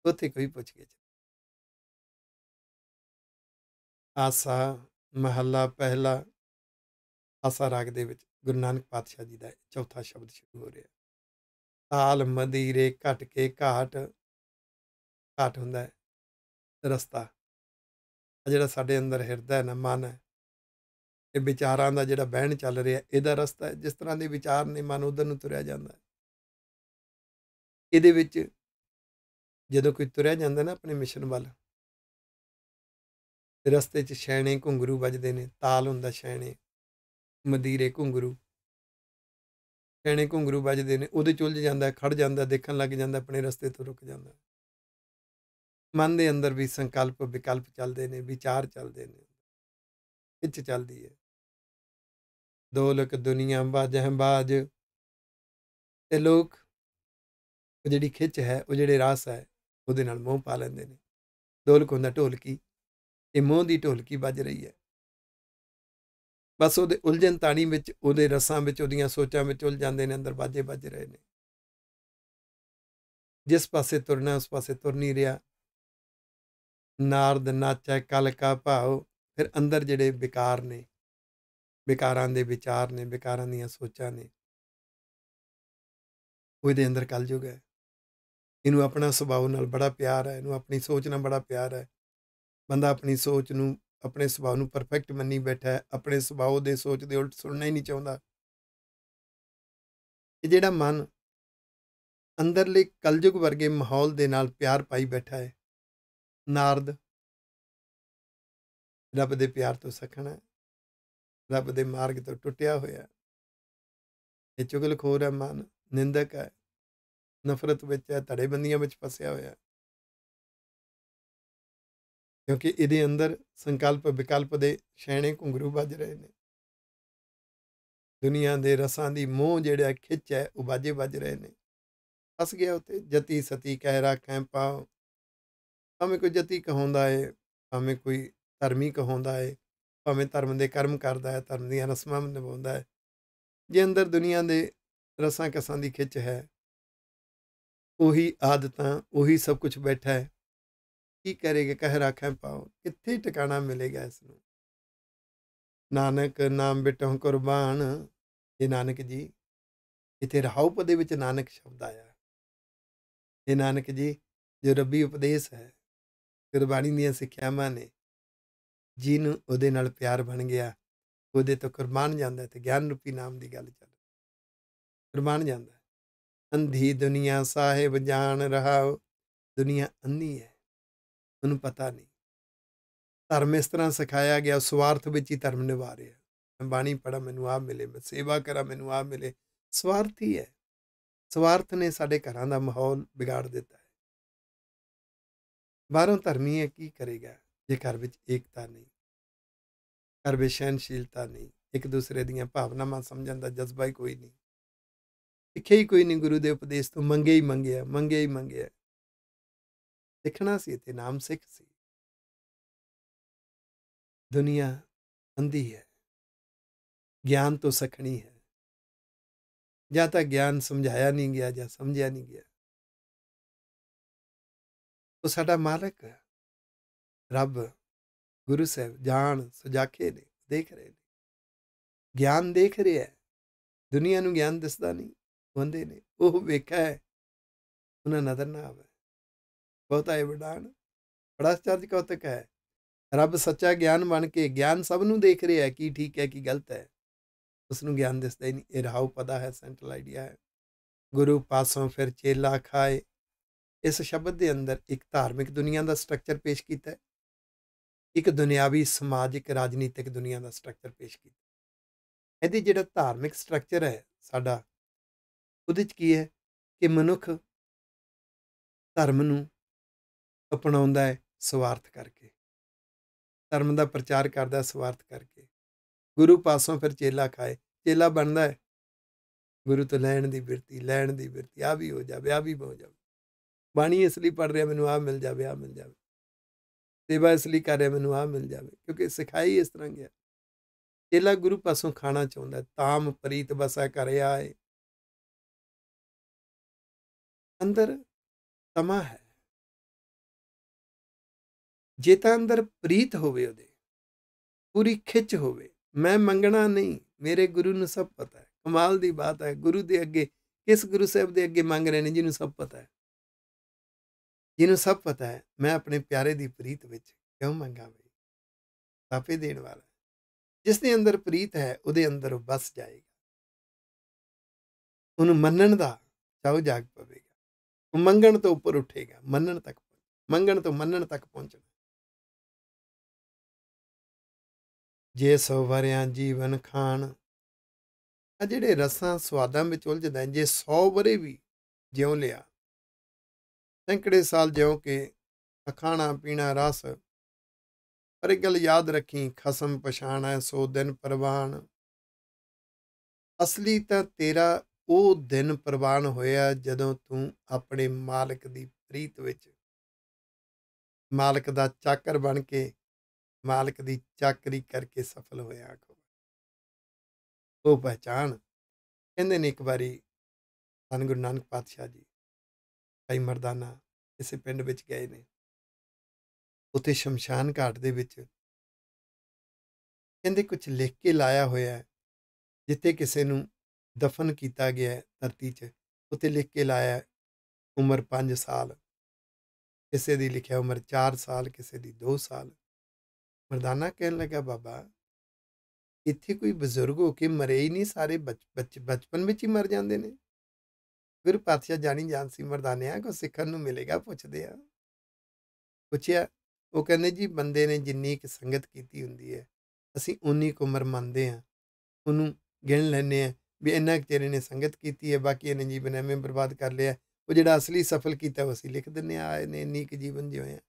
ਉੱਥੇ ਕੋਈ ਪੁੱਛ ਗਿਆ ਆਸਾ ਮਹੱਲਾ ਪਹਿਲਾ ਆਸਾ ਰਾਗ ਦੇ ਵਿੱਚ ਗੁਰੂ ਨਾਨਕ ਪਾਤਸ਼ਾਹ ਜੀ ਦਾ ਚੌਥਾ ਸ਼ਬਦ ਸ਼ੁਰੂ ਹੋ ਰਿਹਾ ਤਾਲ ਮਦੀਰੇ ਘਟ ਕੇ ਘਾਟ ਘਾਟ ਹੁੰਦਾ ਹੈ ਰਸਤਾ ਜਿਹੜਾ ਸਾਡੇ ਅੰਦਰ ਹਿਰਦਾ ਹੈ ਨਾ ਮਨ ਹੈ ਇਹ ਵਿਚਾਰਾਂ ਦਾ ਜਿਹੜਾ ਬਹਿਣ ਚੱਲ ਰਿਹਾ ਇਹਦਾ ਰਸਤਾ ਹੈ ਜਿਸ ਤਰ੍ਹਾਂ ਦੇ ਵਿਚਾਰ ਨੇ ਮਨ ਉਧਰ ਨੂੰ ਤੁਰਿਆ ਜਾਂਦਾ ਇਹਦੇ ਵਿੱਚ ਜਦੋਂ ਕੋਈ ਤੁਰਿਆ ਜਾਂਦਾ ਨਾ ਆਪਣੇ ਮਿਸ਼ਨ ਵੱਲ ਰਸਤੇ 'ਚ ਛੈਣੇ ਘੁੰਗਰੂ ਵੱਜਦੇ ਨੇ ਤਾਲ ਹੁੰਦਾ ਛੈਣੇ ਮਦੀਰੇ ਘੁੰਗਰੂ ਛੈਣੇ ਘੁੰਗਰੂ ਵੱਜਦੇ ਨੇ ਉਹਦੇ ਚੁੱਲ੍ਹ ਜਾਂਦਾ ਖੜ ਜਾਂਦਾ ਦੇਖਣ ਲੱਗ ਜਾਂਦਾ ਆਪਣੇ ਰਸਤੇ ਤੋਂ ਰੁਕ ਜਾਂਦਾ ਮਨ ਦੇ ਅੰਦਰ ਵੀ ਸੰਕਲਪ ਵਿਕਲਪ ਚੱਲਦੇ ਨੇ ਵਿਚਾਰ ਚੱਲਦੇ ਨੇ ਇੱਚ ਚੱਲਦੀ ਹੈ ਦੋਲਕ ਦੁਨੀਆ ਬਾਜਹਿ ਬਾਜ ਤੇ ਲੋਕ ਉਹ ਜਿਹੜੀ ਖਿੱਚ ਹੈ ਉਹ ਜਿਹੜੇ ਰਾਸ ਹੈ ਉਹਦੇ ਨਾਲ ਮੋਹ ਪਾ ਲੈਂਦੇ ਨੇ ਦੋਲਕ ਹੁੰਦਾ ਢੋਲਕੀ ਇਹ ਮੋਹ ਦੀ ਢੋਲਕੀ ਵੱਜ ਰਹੀ ਹੈ ਬਸ ਉਹਦੇ ਉਲਝਣ ਤਾਣੀ ਵਿੱਚ ਉਹਦੇ ਰਸਾਂ ਵਿੱਚ ਉਹਦੀਆਂ ਸੋਚਾਂ ਵਿੱਚ ਉਲ ਜਾਂਦੇ ਨੇ ਅੰਦਰ ਬਾਜੇ ਵੱਜ ਰਹੇ ਨੇ ਜਿਸ ਪਾਸੇ ਤੁਰਨਾ ਉਸ ਪਾਸੇ ਤੁਰ ਨਹੀਂ ਰਿਹਾ ਨਾਰਦ ਨਾਚੈ ਕਲ ਕਾ ਭਾਉ ਫਿਰ ਅੰਦਰ ਜਿਹੜੇ ਵਿਕਾਰ ਨੇ ਵਿਕਾਰਾਂ ਦੇ ਵਿਚਾਰ ਨੇ ਵਿਕਾਰਾਂ ਦੀਆਂ ਸੋਚਾਂ ਨੇ ਉਹਦੇ ਅੰਦਰ ਕਲਯੁਗ ਹੈ ਇਹਨੂੰ ਆਪਣਾ ਸੁਭਾਅ ਨਾਲ ਬੜਾ ਪਿਆਰ ਹੈ ਇਹਨੂੰ ਆਪਣੀ ਸੋਚ ਨਾਲ ਬੜਾ ਪਿਆਰ ਹੈ ਬੰਦਾ ਆਪਣੀ ਸੋਚ ਨੂੰ ਆਪਣੇ ਸੁਭਾਅ ਨੂੰ ਪਰਫੈਕਟ ਮੰਨੀ ਬੈਠਾ ਹੈ ਆਪਣੇ ਸੁਭਾਅ ਦੇ ਸੋਚ ਦੇ ਉਲਟ ਸੁਣਨਾ ਹੀ ਨਹੀਂ ਚਾਹੁੰਦਾ ਇਹ ਜਿਹੜਾ ਮਨ ਅੰਦਰਲੇ ਕਲਯੁਗ ਵਰਗੇ ਮਾਹੌਲ ਦੇ ਨਾਲ ਪਿਆਰ ਪਾਈ ਬੈਠਾ ਹੈ ਨਾਰਦ ਰੱਬ ਦੇ ਪਿਆਰ ਤੋਂ ਸਖਣਾ ਰੱਬ ਦੇ ਮਾਰਗ ਤੋਂ ਟੁੱਟਿਆ ਹੋਇਆ ਇਹ ਚੁਗਲਖੋਰ ਹੈ ਮਨ ਨਿੰਦਕ ਹੈ ਨਫ਼ਰਤ ਵਿੱਚ ਹੈ ਧੜੇਬੰਦੀਆਂ ਵਿੱਚ ਫਸਿਆ ਹੋਇਆ ਕਿਉਂਕਿ ਇਹਦੇ ਅੰਦਰ ਸੰਕਲਪ ਵਿਕਲਪ ਦੇ ਛੈਣੇ ਘੁੰਗਰੂ ਵੱਜ ਰਹੇ ਨੇ ਦੁਨੀਆ ਦੇ ਰਸਾਂ ਦੀ ਮੋਹ ਜਿਹੜਾ ਖਿੱਚ ਹੈ ਉਹ ਬਾਜੇ ਵੱਜ ਰਹੇ ਨੇ ਫਸ ਗਿਆ ਉੱਤੇ ਜਤੀ ਸਤੀ ਕਹਿ ਰਾਖੈ ਪਾਉ ਭਾਵੇਂ ਕੋਈ ਜਤੀ ਕਹੋਂਦਾ ਏ ਭਾਵੇਂ ਕੋਈ ਧਰਮੀ ਕਹੋਂਦਾ ਏ ਭਾਵੇਂ ਧਰਮ ਦੇ ਕਰਮ ਕਰਦਾ ਹੈ ਧਰਮ ਦੀਆਂ ਰਸਮਾਂ ਨਿਭਾਉਂਦਾ ਹੈ ਜੇ ਅੰਦਰ ਦੁਨੀਆ ਦੇ ਰਸਾਂ ਕਸਾਂ ਦੀ ਖਿੱਚ ਹੈ ਉਹੀ ਆਦਤਾਂ ਉਹੀ ਸਭ ਕੁਝ ਬੈਠਾ ਹੈ ਕੀ ਕਰੇਗਾ ਕਹਿ ਰੱਖਾਂ ਪਾਉ ਕਿੱਥੇ ਟਿਕਾਣਾ ਮਿਲੇਗਾ ਇਸ ਨੂੰ ਨਾਨਕ ਨਾਮ ਬਿਟੋਂ ਕੁਰਬਾਨ ਇਹ ਨਾਨਕ ਜੀ ਇਥੇ ਰਹਾਉ ਪਦੇ ਵਿੱਚ ਨਾਨਕ ਸ਼ਬਦ ਆਇਆ ਇਹ ਨਾਨਕ ਜੀ ਜੋ ਰੱਬੀ ਉਪਦੇਸ਼ ਹੈ ਗੁਰਬਾਣੀ ਦੀਆਂ ਸਿੱਖਿਆਵਾਂ ਨੇ ਜਿਹਨੂੰ ਉਹਦੇ ਨਾਲ ਪਿਆਰ ਬਣ ਗਿਆ ਉਹਦੇ ਤੋਂ ਕੁਰਬਾਨ ਜਾਂਦਾ ਤੇ ਗਿਆਨ ਰੂਪੀ ਨਾਮ ਦੀ ਗੱਲ ਚੱਲ ਕੁਰਬਾਨ ਜਾਂਦਾ ਅੰਧੀ ਦੁਨੀਆ ਸਾਹਿਬ ਜਾਣ ਰਹਾ ਦੁਨੀਆ ਅੰਨੀ ਹੈ ਉਹਨੂੰ ਪਤਾ ਨਹੀਂ ਧਰਮ ਇਸ ਤਰ੍ਹਾਂ ਸਿਖਾਇਆ ਗਿਆ ਸਵਾਰਥ ਵਿੱਚ ਹੀ ਧਰਮ ਨਿਭਾ ਰਿਹਾ ਮੈਂ ਬਾਣੀ ਪੜਾ ਮੈਨੂੰ ਆਪ ਮਿਲੇ ਮੈਂ ਸੇਵਾ ਕਰਾਂ ਮੈਨੂੰ ਆਪ ਮਿਲੇ ਸਵਾਰਥੀ ਹੈ ਸਵਾਰਥ ਨੇ ਸਾਡੇ ਘਰਾਂ ਦਾ ਮਾਹੌਲ ਵਿਗਾੜ ਦਿੱਤਾ ਹੈ ਬਾਹਰੋਂ ਧਰਮੀ ਹੈ ਕੀ ਕਰੇਗਾ ਜੇ ਘਰ ਵਿੱਚ ਏਕਤਾ ਨਹੀਂ ਘਰ ਵਿੱਚ ਸ਼ੈਨਸ਼ੀਲਤਾ ਨਹੀਂ ਇੱਕ ਦੂਸਰੇ ਦੀਆਂ ਭਾਵਨਾਵਾਂ ਸਮਝਣ ਦਾ ਜਜ਼ਬਾ ਹੀ ਕੋਈ ਨਹੀਂ ਸਿੱਖੇ ਹੀ ਕੋਈ ਨਹੀਂ ਗੁਰੂ ਦੇ ਉਪਦੇਸ਼ ਤੋਂ ਮੰਗੇ ਹੀ ਮੰਗਿਆ ਮੰਗੇ ਹੀ ਮੰਗਿਆ ਸਿੱਖਣਾ ਸੀ ਤੇ ਨਾਮ ਸਿੱਖ ਸੀ ਦੁਨੀਆ ਅੰਧੀ ਹੈ ਗਿਆਨ ਤੋਂ ਸਖਣੀ ਹੈ ਜਾਂ ਤਾਂ ਗਿਆਨ ਸਮਝਾਇਆ ਨਹੀਂ ਗਿਆ ਜਾਂ ਸਮਝਿਆ ਨਹੀਂ ਗਿਆ ਉਹ ਸਾਡਾ ਮਾਲਕ ਹੈ ਰੱਬ ਗੁਰੂ ਸਾਹਿਬ ਜਾਣ ਸੁਜਾਖੇ ਨੇ ਦੇਖ ਰਹੇ ਨੇ ਗਿਆਨ ਦੇਖ ਰਿਹਾ ਹੈ ਦੁਨੀਆ ਨੂੰ ਗਿਆਨ ਦਿਸਦਾ ਨਹੀਂ ਬੰਦੇ ਨੇ ਉਹ ਵੇਖਿਆ ਹੈ ਉਹਨਾਂ ਨਦਰ ਨਾ ਆਵੇ ਬਹੁਤਾ ਇਹ ਵਿਡਾਣ ਬੜਾ ਅਚਰਜ ਕੌਤਕ ਹੈ ਰੱਬ ਸੱਚਾ ਗਿਆਨ ਬਣ ਕੇ ਗਿਆਨ ਸਭ ਨੂੰ ਦੇਖ ਰਿਹਾ ਹੈ ਕੀ ਠੀਕ ਹੈ ਕੀ ਗਲਤ ਹੈ ਉਸ ਨੂੰ ਗਿਆਨ ਦਿਸਦਾ ਹੀ ਨਹੀਂ ਇਹ ਰਾਹੂ ਪਤਾ ਹੈ ਸੈਂਟਰਲ ਆਈਡੀਆ ਹੈ ਗੁਰੂ ਪਾਸੋਂ ਫਿਰ ਚੇਲਾ ਖਾਏ ਇਸ ਸ਼ਬਦ ਦੇ ਅੰਦਰ ਇੱਕ ਧਾਰਮਿਕ ਦੁਨੀਆ ਦਾ ਸਟਰਕਚਰ ਪੇਸ਼ ਕੀਤਾ ਹੈ ਇੱਕ ਦੁਨਿਆਵੀ ਸਮਾਜਿਕ ਰਾਜਨੀਤਿਕ ਦੁਨੀਆ ਦਾ ਸਟਰਕਚਰ ਪੇਸ਼ ਕੀਤਾ ਇਹਦੇ ਜਿਹੜਾ ਧਾਰਮਿਕ ਸਟਰਕਚਰ ਹੈ ਸਾਡਾ ਉਹਦੇ ਚ ਕੀ ਹੈ ਕਿ ਮਨੁੱਖ ਧਰਮ ਨੂੰ ਅਪਣਾਉਂਦਾ ਹੈ ਸਵਾਰਥ ਕਰਕੇ ਧਰਮ ਦਾ ਪ੍ਰਚਾਰ ਕਰਦਾ ਹੈ ਸਵਾਰਥ ਕਰਕੇ ਗੁਰੂ ਪਾਸੋਂ ਫਿਰ ਚੇਲਾ ਖਾਏ ਚੇਲਾ ਬਣਦਾ ਹੈ ਗੁਰੂ ਤੋਂ ਲੈਣ ਦੀ ਬਿਰਤੀ ਲੈਣ ਦੀ ਬਿਰਤੀ ਆ ਵੀ ਹੋ ਜਾਵੇ ਆ ਵੀ ਹੋ ਜਾਵੇ ਬਾਣੀ ਇਸ ਲਈ ਪੜ ਰਿਹਾ ਮੈਨੂੰ ਆ ਮਿਲ ਜਾਵੇ ਆ ਮਿਲ ਜਾਵੇ ਸੇਵਾ ਇਸ ਲਈ ਕਰ ਰਿਹਾ ਮੈਨੂੰ ਆ ਮਿਲ ਜਾਵੇ ਕਿਉਂਕਿ ਸਿਖਾਈ ਇਸ ਤਰ੍ਹਾਂ ਗਿਆ ਇਹਲਾ ਗੁਰੂ ਪਾਸੋਂ ਖਾਣਾ ਚਾਹੁੰਦਾ ਤਾਮ ਪ੍ਰੀਤ ਬਸਾ ਕਰਿਆ ਏ ਅੰਦਰ ਤਮਾ ਹੈ ਜੇ ਤਾਂ ਅੰਦਰ ਪ੍ਰੀਤ ਹੋਵੇ ਉਹਦੇ ਪੂਰੀ ਖਿੱਚ ਹੋਵੇ ਮੈਂ ਮੰਗਣਾ ਨਹੀਂ ਮੇਰੇ ਗੁਰੂ ਨੂੰ ਸਭ ਪਤਾ ਹੈ ਕਮਾਲ ਦੀ ਬਾਤ ਹੈ ਗੁਰੂ ਦੇ ਅੱਗੇ ਕਿਸ ਗੁਰੂ ਸਾਹਿਬ ਦੇ ਅੱਗੇ ਮੰਗ ਰਹੇ ਨੇ ਜਿਹਨੂੰ ਸਭ ਪਤਾ ਹੈ ਜਿਹਨੂੰ ਸਭ ਪਤਾ ਹੈ ਮੈਂ ਆਪਣੇ ਪਿਆਰੇ ਦੀ ਪ੍ਰੀਤ ਵਿੱਚ ਕਿਉਂ ਮੰਗਾ ਬਈ ਸਾਫੇ ਦੇਣ ਵਾਲਾ ਜਿਸ ਦੇ ਅੰਦਰ ਪ੍ਰੀਤ ਹੈ ਉਹਦੇ ਅੰਦਰ ਉਹ ਬਸ ਜਾਏਗਾ ਉਹਨੂੰ ਮੰਨਣ ਦਾ ਚਾਹ ਜਾਗ ਪਵੇਗਾ ਉਹ ਮੰਗਣ ਤੋਂ ਉੱਪਰ ਉੱਠੇਗਾ ਮੰਨਣ ਤੱਕ ਮੰਗਣ ਤੋਂ ਮੰਨਣ ਤੱਕ ਪਹੁੰਚਣਾ ਜੇ ਸੋ ਵਰਿਆਂ ਜੀਵਨ ਖਾਣ ਆ ਜਿਹੜੇ ਰਸਾਂ ਸਵਾਦਾਂ ਵਿੱਚ ਉਲਝਦਾ ਜੇ 100 ਬਰੇ ਵੀ ਜਿਉਂ ਲਿਆ ਸੈਂਕੜੇ ਸਾਲ ਜਿਉ ਕੇ ਖਾਣਾ ਪੀਣਾ ਰਸ ਪਰ ਇੱਕ ਗੱਲ ਯਾਦ ਰੱਖੀ ਖਸਮ ਪਛਾਣ ਪਛਾਣਾ ਸੋ ਦਿਨ ਪਰਵਾਨ ਅਸਲੀ ਤਾਂ ਤੇਰਾ ਉਹ ਦਿਨ ਪ੍ਰਵਾਨ ਹੋਇਆ ਜਦੋਂ ਤੂੰ ਆਪਣੇ ਮਾਲਕ ਦੀ ਪ੍ਰੀਤ ਵਿੱਚ ਮਾਲਕ ਦਾ ਚਾਕਰ ਬਣ ਕੇ ਮਾਲਕ ਦੀ ਚਾਕਰੀ ਕਰਕੇ ਸਫਲ ਹੋਇਆ ਉਹ ਪਛਾਣ ਕਹਿੰਦੇ ਨੇ ਇੱਕ ਵਾਰੀ ਸਤਿਗੁਰੂ ਨਾਨਕ ਪਾਤਸ਼ਾਹ ਜੀ ਭਾਈ ਮਰਦਾਨਾ ਕਿਸੇ ਪਿੰਡ ਵਿੱਚ ਗਏ ਨੇ ਉੱਥੇ ਸ਼ਮਸ਼ਾਨ ਘਾਟ ਦੇ ਵਿੱਚ ਕਹਿੰਦੇ ਕੁਝ ਲਿਖ ਕੇ ਲਾਇਆ ਹੋਇਆ ਜਿੱਥੇ ਕਿਸੇ ਨੂੰ ਦਫਨ ਕੀਤਾ ਗਿਆ ਧਰਤੀ 'ਚ ਉੱਥੇ ਲਿਖ ਕੇ ਲਾਇਆ ਉਮਰ 5 ਸਾਲ ਕਿਸੇ ਦੀ ਲਿਖਿਆ ਉਮਰ 4 ਸਾਲ ਕਿਸੇ ਦੀ 2 ਸਾਲ ਮਰਦਾਨਾ ਕਹਿਣ ਲੱਗਾ ਬਾਬਾ ਇੱਥੇ ਕੋਈ ਬਜ਼ੁਰਗ ਹੋ ਕੇ ਮਰੇ ਹੀ ਨਹੀਂ ਸਾਰੇ ਬਚਪਨ ਵਿੱਚ ਹੀ ਮਰ ਜਾਂਦੇ ਨੇ ਗੁਰੂ ਪਾਤਸ਼ਾਹ ਜਾਣੀ ਜਾਨ ਸਿੰਘ ਮਰਦਾਨਿਆ ਕੋ ਸਿੱਖਣ ਨੂੰ ਮਿਲੇਗਾ ਪੁੱਛਦੇ ਆ ਪੁੱਛਿਆ ਉਹ ਕਹਿੰਦੇ ਜੀ ਬੰਦੇ ਨੇ ਜਿੰਨੀ ਕਿ ਸੰਗਤ ਕੀਤੀ ਹੁੰਦੀ ਹੈ ਅਸੀਂ ਉਨੀ ਕੁ ਉਮਰ ਮੰਨਦੇ ਆ ਉਹਨੂੰ ਗਿਣ ਲੈਨੇ ਆ ਵੀ ਇੰਨਾ ਕਿ ਤੇਰੇ ਨੇ ਸੰਗਤ ਕੀਤੀ ਹੈ ਬਾਕੀ ਇਹਨੇ ਜੀਵਨ ਐਵੇਂ ਬਰਬਾਦ ਕਰ ਲਿਆ ਉਹ ਜਿਹੜਾ ਅਸਲੀ ਸਫਲ ਕੀਤਾ ਉਹ ਅਸੀਂ ਲਿਖ ਦਿੰਨੇ ਆ ਇਹਨੇ ਇੰਨੀ ਕਿ ਜੀਵਨ ਆ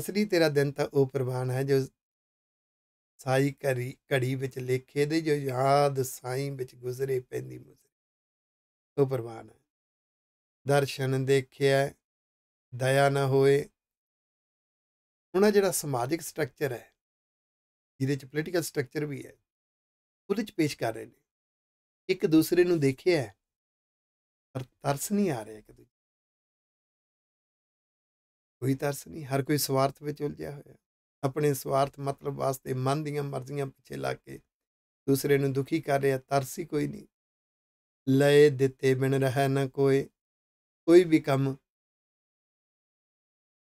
ਅਸਲੀ ਤੇਰਾ ਦਿਨ ਤਾਂ ਉਹ ਪ੍ਰਵਾਨ ਹੈ ਜੋ ਸਾਈ ਕਰੀ ਘੜੀ ਵਿੱਚ ਲੇਖੇ ਦੇ ਜੋ ਯਾਦ ਸਾਈ ਵਿੱਚ ਗੁਜ਼ਰੇ ਪੈਂਦੀ ਮੁਸ ਤੋਂ ਪ੍ਰਵਾਨ ਹੈ ਦਰਸ਼ਨ ਦੇਖਿਆ ਦਇਆ ਨਾ ਹੋਏ ਉਹਨਾਂ ਜਿਹੜਾ ਸਮਾਜਿਕ ਸਟਰਕਚਰ ਹੈ ਜਿਹਦੇ ਚ ਪੋਲੀਟੀਕਲ ਸਟਰਕਚਰ ਵੀ ਹੈ ਉਹਦੇ ਚ ਪੇਸ਼ ਕਰ ਰਹੇ ਨੇ ਇੱਕ ਦੂਸਰੇ ਨੂੰ ਦੇਖਿਆ ਪਰ ਤਰਸ ਨਹੀਂ ਆ ਰਿਹਾ ਕਦੇ ਕੋਈ ਤਰਸ ਨਹੀਂ ਹਰ ਕੋਈ ਸਵਾਰਥ ਵਿੱਚ ਉਲਝਿਆ ਹੋਇਆ ਆਪਣੇ ਸਵਾਰਥ ਮਤਲਬ ਵਾਸਤੇ ਮਨ ਦੀਆਂ ਮਰਜ਼ੀਆਂ ਪਿੱਛੇ ਲਾ ਕੇ ਦੂਸਰੇ ਨੂੰ ਦੁਖੀ ਕਰ ਰਿਹਾ ਤਰਸ ਹੀ ਕੋਈ ਨਹੀਂ ਲਏ ਦਿੱਤੇ ਬਿਨ ਰਹਿ ਨਾ ਕੋਈ ਕੋਈ ਵੀ ਕੰਮ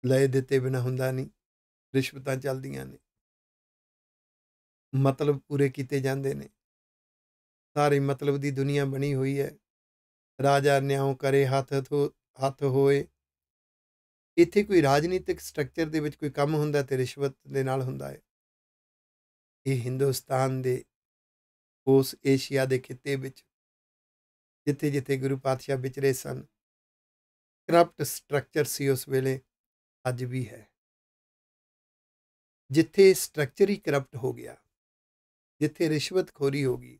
ਲਏ ਦਿੱਤੇ ਬਿਨਾ ਹੁੰਦਾ ਨਹੀਂ ਰਿਸ਼ਵਤਾਂ ਚੱਲਦੀਆਂ ਨੇ ਮਤਲਬ ਪੂਰੇ ਕੀਤੇ ਜਾਂਦੇ ਨੇ ਸਾਰੀ ਮਤਲਬ ਦੀ ਦੁਨੀਆ ਬਣੀ ਹੋਈ ਹੈ ਰਾਜਾ ਨਿਆਂ ਕਰੇ ਹੱਥ ਹੱਥ ਹੋਏ ਇੱਥੇ ਕੋਈ ਰਾਜਨੀਤਿਕ ਸਟਰਕਚਰ ਦੇ ਵਿੱਚ ਕੋਈ ਕੰਮ ਹੁੰਦਾ ਤੇ ਰਿਸ਼ਵਤ ਦੇ ਨਾਲ ਹੁੰਦਾ ਹੈ ਇਹ ਹਿੰਦੁਸਤਾਨ ਦੇ ਉਸ ਏਸ਼ੀਆ ਦੇ ਖਿੱਤੇ ਵਿੱਚ ਜਿੱਥੇ-ਜਿੱਥੇ ਗੁਰੂ ਪਾਤਸ਼ਾਹ ਵਿਚਰੇ ਸਨ ਕਰਪਟ ਸਟਰਕਚਰ ਸੀ ਉਸ ਵੇਲੇ ਅੱਜ ਵੀ ਹੈ ਜਿੱਥੇ ਸਟਰਕਚਰ ਹੀ ਕਰਪਟ ਹੋ ਗਿਆ ਜਿੱਥੇ ਰਿਸ਼ਵਤ ਖੋਰੀ ਹੋ ਗਈ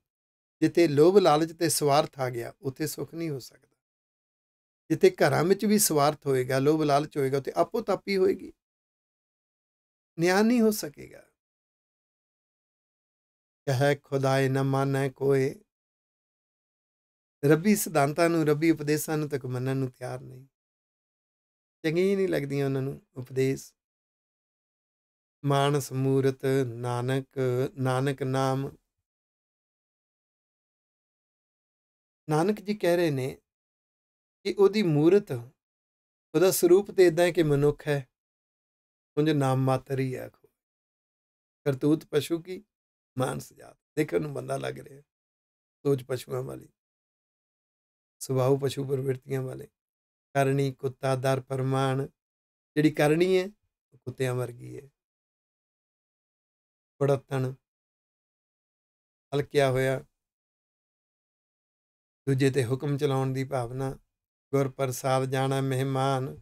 ਜਿੱਥੇ ਲੋਭ ਲਾਲਚ ਤੇ ਸਵਾਰਥ ਆ ਗਿਆ ਉੱਥੇ ਸੁੱਖ ਨਹੀਂ ਹੋ ਸਕਦਾ ਜਿੱਥੇ ਘਰਾਂ ਵਿੱਚ ਵੀ ਸਵਾਰਥ ਹੋਏਗਾ ਲੋਭ ਲਾਲਚ ਹੋਏਗਾ ਤੇ ਆਪੋ ਤਾਪੀ ਹੋਏਗੀ ਨਿਆਂ ਨਹੀਂ ਹੋ ਸਕੇਗਾ ਕਹੇ ਖੁਦਾਏ ਨਾ ਮਾਨੈ ਕੋਏ ਰੱਬੀ ਸਿਧਾਂਤਾਂ ਨੂੰ ਰੱਬੀ ਉਪਦੇਸ਼ਾਂ ਨੂੰ ਤੱਕ ਮੰਨਣ ਨੂੰ ਤਿਆਰ ਨਹੀਂ ਚੰਗੀ ਨਹੀਂ ਲੱਗਦੀਆਂ ਉਹਨਾਂ ਨੂੰ ਉਪਦੇਸ਼ ਮਾਨਸ ਮੂਰਤ ਨਾਨਕ ਨਾਨਕ ਨਾਮ ਨਾਨਕ ਜੀ ਕਹਿ ਰਹੇ ਨੇ ਕਿ ਉਹਦੀ ਮੂਰਤ ਉਹਦਾ ਸਰੂਪ ਤੇ ਇਦਾਂ ਹੈ ਕਿ ਮਨੁੱਖ ਹੈ ਉਂਝ ਨਾਮ ਮਾਤਰ ਹੀ ਹੈ ਕਰਤੂਤ ਪਸ਼ੂ ਕੀ ਮਾਨਸ ਜਾਤ ਦੇਖਣ ਨੂੰ ਬੰਦਾ ਲੱਗ ਰਿਹਾ ਸੋਚ ਪਸ਼ੂਆਂ ਵਾਲੀ ਸੁਭਾਉ ਪਸ਼ੂ ਪ੍ਰਵਿਰਤੀਆਂ ਵਾਲੇ ਕਰਨੀ ਕੁੱਤਾਦਾਰ ਪਰਮਾਨ ਜਿਹੜੀ ਕਰਨੀ ਹੈ ਕੁੱਤਿਆਂ ਵਰਗੀ ਹੈ ਬੜਤਨ ਹਲਕਿਆ ਹੋਇਆ ਦੂਜੇ ਤੇ ਹੁਕਮ ਚਲਾਉਣ ਦੀ ਭਾਵਨਾ ਗੁਰ ਪ੍ਰਸਾਦ ਜਾਣਾ ਮਹਿਮਾਨ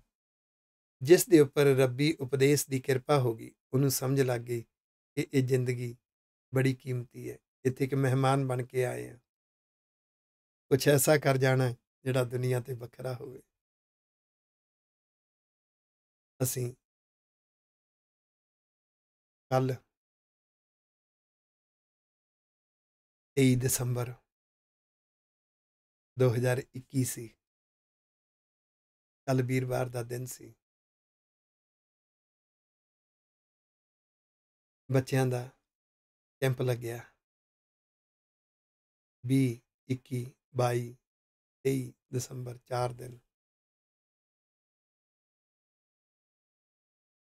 ਜਿਸ ਦੇ ਉੱਪਰ ਰੱਬੀ ਉਪਦੇਸ਼ ਦੀ ਕਿਰਪਾ ਹੋ ਗਈ ਉਹਨੂੰ ਸਮਝ ਲੱਗ ਗਈ ਕਿ ਇਹ ਜ਼ਿੰਦਗੀ ਬੜੀ ਕੀਮਤੀ ਹੈ ਇੱਥੇ ਕਿ ਮਹਿਮਾਨ ਬਣ ਕੇ ਆਏ ਆ ਕੁਝ ਐਸਾ ਕਰ ਜਾਣਾ ਜਿਹੜਾ ਦੁਨੀਆ ਤੇ ਵੱਖਰਾ ਹੋਵੇ ਅਸੀਂ ਕੱਲ 8 ਦਸੰਬਰ 2021 ਸੀ ਕੱਲ ਵੀਰਵਾਰ ਦਾ ਦਿਨ ਸੀ ਬੱਚਿਆਂ ਦਾ ਕੈਂਪ ਲੱਗਿਆ ਵੀ 21 22 23 ਦਸੰਬਰ 4 ਦਿਨ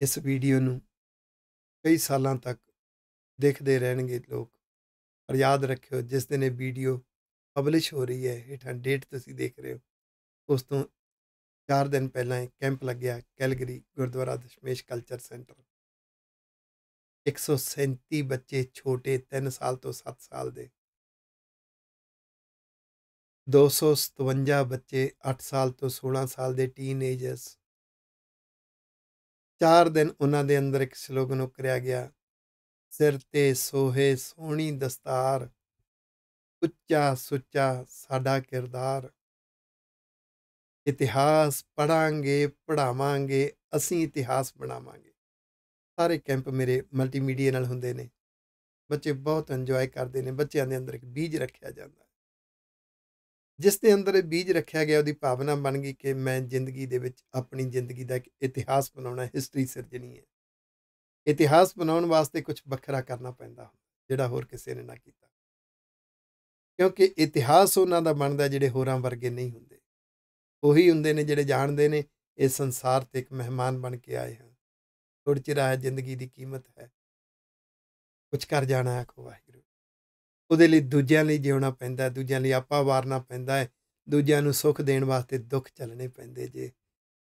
ਇਸ ਵੀਡੀਓ ਨੂੰ ਕਈ ਸਾਲਾਂ ਤੱਕ ਦੇਖਦੇ ਰਹਿਣਗੇ ਲੋਕ ਪਰ ਯਾਦ ਰੱਖਿਓ ਜਿਸ ਦਿਨ ਇਹ ਵੀਡੀਓ ਪਬਲਿਸ਼ ਹੋ ਰਹੀ ਹੈ ਇਹ ਡੇਟ ਤੁਸੀਂ ਦੇਖ ਰਹੇ ਹੋ ਉਸ ਤੋਂ 4 ਦਿਨ ਪਹਿਲਾਂ ਇੱਕ ਕੈਂਪ ਲੱਗਿਆ Calgary Gurdwara Dashmesh Culture Centre 137 ਬੱਚੇ ਛੋਟੇ 3 ਸਾਲ ਤੋਂ 7 ਸਾਲ ਦੇ 257 ਬੱਚੇ 8 ਸਾਲ ਤੋਂ 16 ਸਾਲ ਦੇ ਟੀਨੇਜਰਸ 4 ਦਿਨ ਉਹਨਾਂ ਦੇ ਅੰਦਰ ਇੱਕ ਸਲੋਗਨ ਉਕਰਿਆ ਗਿਆ ਸਿਰ ਤੇ ਸੋਹੇ ਸੋਹਣੀ ਦਸਤਾਰ ਉੱਚਾ ਸੁੱਚਾ ਸਾਡਾ ਕਿਰਦਾਰ ਇਤਿਹਾਸ ਪੜਾਂਗੇ ਪੜਾਵਾਂਗੇ ਅਸੀਂ ਇਤਿਹਾਸ ਬਣਾਵਾਂਗੇ ਸਾਰੇ ਕੈਂਪ ਮੇਰੇ ਮਲਟੀਮੀਡੀਆ ਨਾਲ ਹੁੰਦੇ ਨੇ ਬੱਚੇ ਬਹੁਤ ਇੰਜੋਏ ਕਰਦੇ ਨੇ ਬੱਚਿਆਂ ਦੇ ਅੰਦਰ ਇੱਕ ਬੀਜ ਰੱਖਿਆ ਜਾਂਦਾ ਜਿਸ ਦੇ ਅੰਦਰ ਇਹ ਬੀਜ ਰੱਖਿਆ ਗਿਆ ਉਹਦੀ ਭਾਵਨਾ ਬਣ ਗਈ ਕਿ ਮੈਂ ਜ਼ਿੰਦਗੀ ਦੇ ਵਿੱਚ ਆਪਣੀ ਜ਼ਿੰਦਗੀ ਦਾ ਇੱਕ ਇਤਿਹਾਸ ਬਣਾਉਣਾ ਹਿਸਟਰੀ ਸਿਰਜਣੀ ਹੈ ਇਤਿਹਾਸ ਬਣਾਉਣ ਵਾਸਤੇ ਕੁਝ ਵੱਖਰਾ ਕਰਨਾ ਪੈਂਦਾ ਜਿਹੜਾ ਹੋਰ ਕਿਸੇ ਨੇ ਨਾ ਕੀਤਾ ਕਿਉਂਕਿ ਇਤਿਹਾਸ ਉਹਨਾਂ ਦਾ ਬਣਦਾ ਜਿਹੜੇ ਹੋਰਾਂ ਵਰਗੇ ਨਹੀਂ ਹੁੰਦੇ ਉਹੀ ਹੁੰਦੇ ਨੇ ਜਿਹੜੇ ਜਾਣਦੇ ਨੇ ਇਸ ਸੰਸਾਰ ਤੇ ਇੱਕ ਮਹਿਮਾਨ ਬਣ ਕੇ ਆਏ ਹਾਂ ਥੋੜੀ ਚਿਰ ਆ ਜ਼ਿੰਦਗੀ ਦੀ ਕੀਮਤ ਹੈ ਕੁਝ ਕਰ ਜਾਣਾ ਆਖੋ ਵਾਹਿ ਉਹਦੇ ਲਈ ਦੂਜਿਆਂ ਲਈ ਜਿਉਣਾ ਪੈਂਦਾ ਦੂਜਿਆਂ ਲਈ ਆਪਾ ਵਾਰਨਾ ਪੈਂਦਾ ਹੈ ਦੂਜਿਆਂ ਨੂੰ ਸੁੱਖ ਦੇਣ ਵਾਸਤੇ ਦੁੱਖ ਚੱਲਣੇ ਪੈਂਦੇ ਜੇ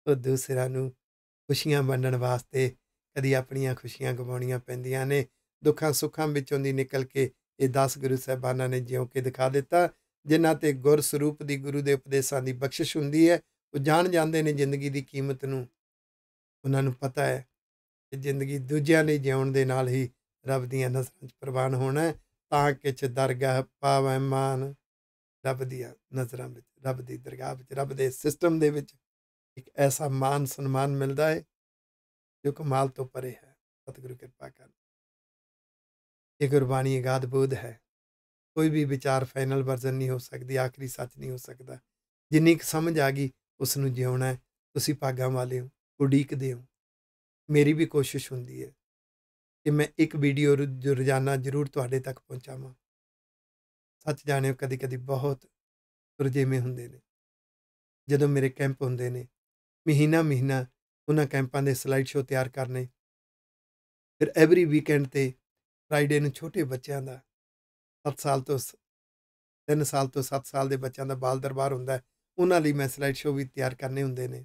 ਉਹ ਦੂਸਰਿਆਂ ਨੂੰ ਖੁਸ਼ੀਆਂ ਵੰਡਣ ਵਾਸਤੇ ਕਦੀ ਆਪਣੀਆਂ ਖੁਸ਼ੀਆਂ ਗਵਾਉਣੀਆਂ ਪੈਂਦੀਆਂ ਨੇ ਦੁੱਖਾਂ ਸੁੱਖਾਂ ਵਿੱਚੋਂ ਦੀ ਨਿਕਲ ਕੇ ਇਹ 10 ਗੁਰੂ ਸਾਹਿਬਾਨਾਂ ਨੇ ਜਿਉਂ ਕੇ ਦਿਖਾ ਦਿੱਤਾ ਜਿਨ੍ਹਾਂ ਤੇ ਗੁਰ ਸਰੂਪ ਦੀ ਗੁਰੂ ਦੇ ਉਪਦੇਸ਼ਾਂ ਦੀ ਬਖਸ਼ਿਸ਼ ਹੁੰਦੀ ਹੈ ਉਹ ਜਾਣ ਜਾਂਦੇ ਨੇ ਜ਼ਿੰਦਗੀ ਦੀ ਕੀਮਤ ਨੂੰ ਉਹਨਾਂ ਨੂੰ ਪਤਾ ਹੈ ਕਿ ਜ਼ਿੰਦਗੀ ਦੂਜਿਆਂ ਲਈ ਜਿਉਣ ਦੇ ਨਾਲ ਹੀ ਰੱਬ ਦੀਆਂ ਨਜ਼ਰਾਂ 'ਚ ਪ੍ਰਵਾਨ ਹੋਣਾ ਹੈ ਤਾਂ ਕਿਛ ਦਰਗਾਹ ਪਾਵੇ ਮਾਨ ਰੱਬ ਦੀਆਂ ਨਜ਼ਰਾਂ ਵਿੱਚ ਰੱਬ ਦੀ ਦਰਗਾਹ ਵਿੱਚ ਰੱਬ ਦੇ ਸਿਸਟਮ ਦੇ ਵਿੱਚ ਇੱਕ ਐਸਾ ਮਾਨ ਸਨਮਾਨ ਮਿਲਦਾ ਹੈ ਜੋ ਕਮਾਲ ਤੋਂ ਪਰੇ ਹੈ ਸਤਿਗੁਰੂ ਕਿਰਪਾ ਕਰ ਇਹ ਗੁਰਬਾਣੀ ਗਾਦਬੂਦ ਹੈ ਕੋਈ ਵੀ ਵਿਚਾਰ ਫਾਈਨਲ ਵਰਜ਼ਨ ਨਹੀਂ ਹੋ ਸਕਦੀ ਆਖਰੀ ਸੱਚ ਨਹੀਂ ਹੋ ਸਕਦਾ ਜਿੰਨੀ ਕੁ ਸਮਝ ਆ ਗਈ ਉਸ ਨੂੰ ਜਿਉਣਾ ਹੈ ਤੁਸੀਂ ਪਾਗਾਂ ਵਾਲੇ ਹੋ ਉਡੀਕਦੇ ਹੋ ਮੇਰੀ ਵੀ ਕੋਸ਼ਿਸ਼ ਹੁੰਦੀ ਹੈ ਕਿ ਮੈਂ ਇੱਕ ਵੀਡੀਓ ਰੋਜ਼ਾਨਾ ਜ਼ਰੂਰ ਤੁਹਾਡੇ ਤੱਕ ਪਹੁੰਚਾਵਾਂ ਸੱਚ ਜਾਣਿਓ ਕਦੀ ਕਦੀ ਬਹੁਤ ਰੁਝੇਵੇਂ ਹੁੰਦੇ ਨੇ ਜਦੋਂ ਮੇਰੇ ਕੈਂਪ ਹੁੰਦੇ ਨੇ ਮਹੀਨਾ ਮਹੀਨਾ ਉਹਨਾਂ ਕੈਂਪਾਂ ਦੇ ਸਲਾਈਡ ਸ਼ੋਅ ਤਿਆਰ ਕਰਨੇ ਫਿਰ ਐਵਰੀ ਵੀਕਐਂਡ ਤੇ ਫਰਾਈਡੇ ਨੂੰ ਛੋਟੇ ਬੱਚਿਆਂ ਦਾ 7 ਸਾਲ ਤੋਂ 3 ਸਾਲ ਤੋਂ 7 ਸਾਲ ਦੇ ਬੱਚਿਆਂ ਦਾ ਬਾਲ ਦਰਬਾਰ ਹੁੰਦਾ ਉਹਨਾਂ ਲਈ ਮੈਂ ਸਲਾਈਡ ਸ਼ੋਅ ਵੀ ਤਿਆਰ ਕਰਨੇ ਹੁੰਦੇ ਨੇ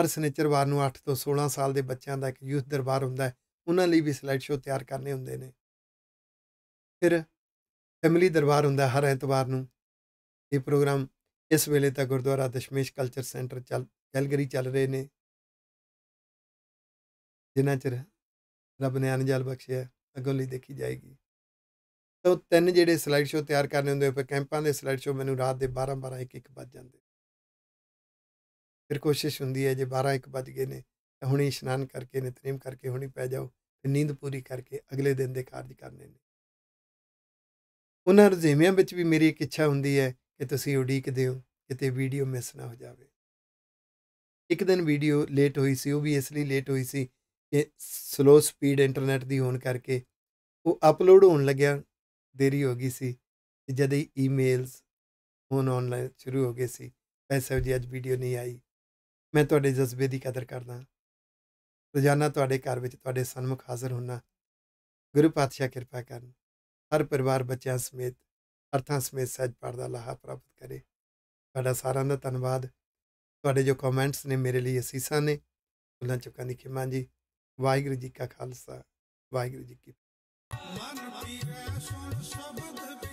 ਹਰ ਸਨੇਚਰਵਾਰ ਨੂੰ 8 ਤੋਂ 16 ਸਾਲ ਦੇ ਬੱਚਿਆਂ ਦਾ ਇੱਕ ਯੂਥ ਦਰਬਾਰ ਹੁੰਦਾ ਹੈ ਉਹਨਾਂ ਲਈ ਵੀ ਸਲਾਈਡ ਸ਼ੋਅ ਤਿਆਰ ਕਰਨੇ ਹੁੰਦੇ ਨੇ ਫਿਰ ਫੈਮਿਲੀ ਦਰਬਾਰ ਹੁੰਦਾ ਹਰ ਐਤਵਾਰ ਨੂੰ ਇਹ ਪ੍ਰੋਗਰਾਮ ਇਸ ਵੇਲੇ ਤਾਂ ਗੁਰਦੁਆਰਾ ਦਸ਼ਮੇਸ਼ ਕਲਚਰ ਸੈਂਟਰ ਚੱਲ ਕੈਲਗਰੀ ਚੱਲ ਰਹੇ ਨੇ ਜਿਨ੍ਹਾਂ ਚਿਰ ਰੱਬ ਨੇ ਅਨਜਲ ਬਖਸ਼ਿਆ ਅੱਗੋਂ ਲਈ ਦੇਖੀ ਜਾਏਗੀ ਤਾਂ ਤਿੰਨ ਜਿਹੜੇ ਸਲਾਈਡ ਸ਼ੋਅ ਤਿਆਰ ਕਰਨੇ ਹੁੰਦੇ ਫਿਰ ਕੈਂਪਾਂ ਦੇ ਸਲਾਈਡ ਸ਼ੋਅ ਮੈਨੂੰ ਰਾਤ ਦੇ 12 12 1 1 ਵੱਜ ਜਾਂਦੇ ਫਿਰ ਕੋਸ਼ਿਸ਼ ਹੁੰਦੀ ਹੈ ਜੇ 12 1 ਵੱਜ ਗਏ ਨੇ ਹੁਣੇ ਇਸ਼ਨਾਨ ਕਰਕੇ ਨਿਤਨੇਮ ਕਰਕੇ ਹੁਣੇ ਪੈ ਜਾਓ ਤੇ ਨੀਂਦ ਪੂਰੀ ਕਰਕੇ ਅਗਲੇ ਦਿਨ ਦੇ ਕਾਰਜ ਕਰਨੇ ਨੇ ਉਹਨਾਂ ਰੁਝੇਵਿਆਂ ਵਿੱਚ ਵੀ ਮੇਰੀ ਇੱਕ ਇੱਛਾ ਹੁੰਦੀ ਹੈ ਕਿ ਤੁਸੀਂ ਉਡੀਕਦੇ ਹੋ ਕਿਤੇ ਵੀਡੀਓ ਮਿਸ ਨਾ ਹੋ ਜਾਵੇ ਇੱਕ ਦਿਨ ਵੀਡੀਓ ਲੇਟ ਹੋਈ ਸੀ ਉਹ ਵੀ ਇਸ ਲਈ ਲੇਟ ਹੋਈ ਸੀ ਕਿ ਸਲੋ ਸਪੀਡ ਇੰਟਰਨੈਟ ਦੀ ਹੋਣ ਕਰਕੇ ਉਹ ਅਪਲੋਡ ਹੋਣ ਲੱਗਿਆ ਦੇਰੀ ਹੋ ਗਈ ਸੀ ਜਦ ਹੀ ਈਮੇਲਸ ਹੁਣ ਆਨਲਾਈਨ ਸ਼ੁਰੂ ਹੋ ਗਏ ਸੀ ਐਸਓ ਜੀ ਅੱਜ ਵੀਡੀਓ ਨਹੀਂ ਆਈ ਮੈਂ ਤੁਹਾਡੇ ਜਜ਼ਬੇ ਦੀ ਕਦਰ ਕਰਦਾ ਰੋਜ਼ਾਨਾ ਤੁਹਾਡੇ ਘਰ ਵਿੱਚ ਤੁਹਾਡੇ ਸਨਮੁਖ ਹਾਜ਼ਰ ਹੋਣਾ ਗੁਰੂ ਪਾਤਸ਼ਾਹ ਕਿਰਪਾ ਕਰਨ ਹਰ ਪਰਿਵਾਰ ਬੱਚਿਆਂ ਸਮੇਤ ਅਰਥਾਂ ਸਮੇਤ ਸੱਚ ਪਾਠ ਦਾ ਲਾਹਾ ਪ੍ਰਾਪਤ ਕਰੇ ਤੁਹਾਡਾ ਸਾਰਿਆਂ ਦਾ ਧੰਨਵਾਦ ਤੁਹਾਡੇ ਜੋ ਕਮੈਂਟਸ ਨੇ ਮੇਰੇ ਲਈ ਅਸੀਸਾਂ ਨੇ ਉਹਨਾਂ ਚੁੱਕਾਂ ਦੀ ਖਿਮਾ ਜੀ ਵਾਹਿਗੁਰੂ ਜੀ ਕਾ ਖਾਲਸਾ ਵਾਹਿਗੁਰੂ ਜੀ ਕੀ ਮਨ ਪੀਵੇ ਸੁਣ ਸ਼ਬਦ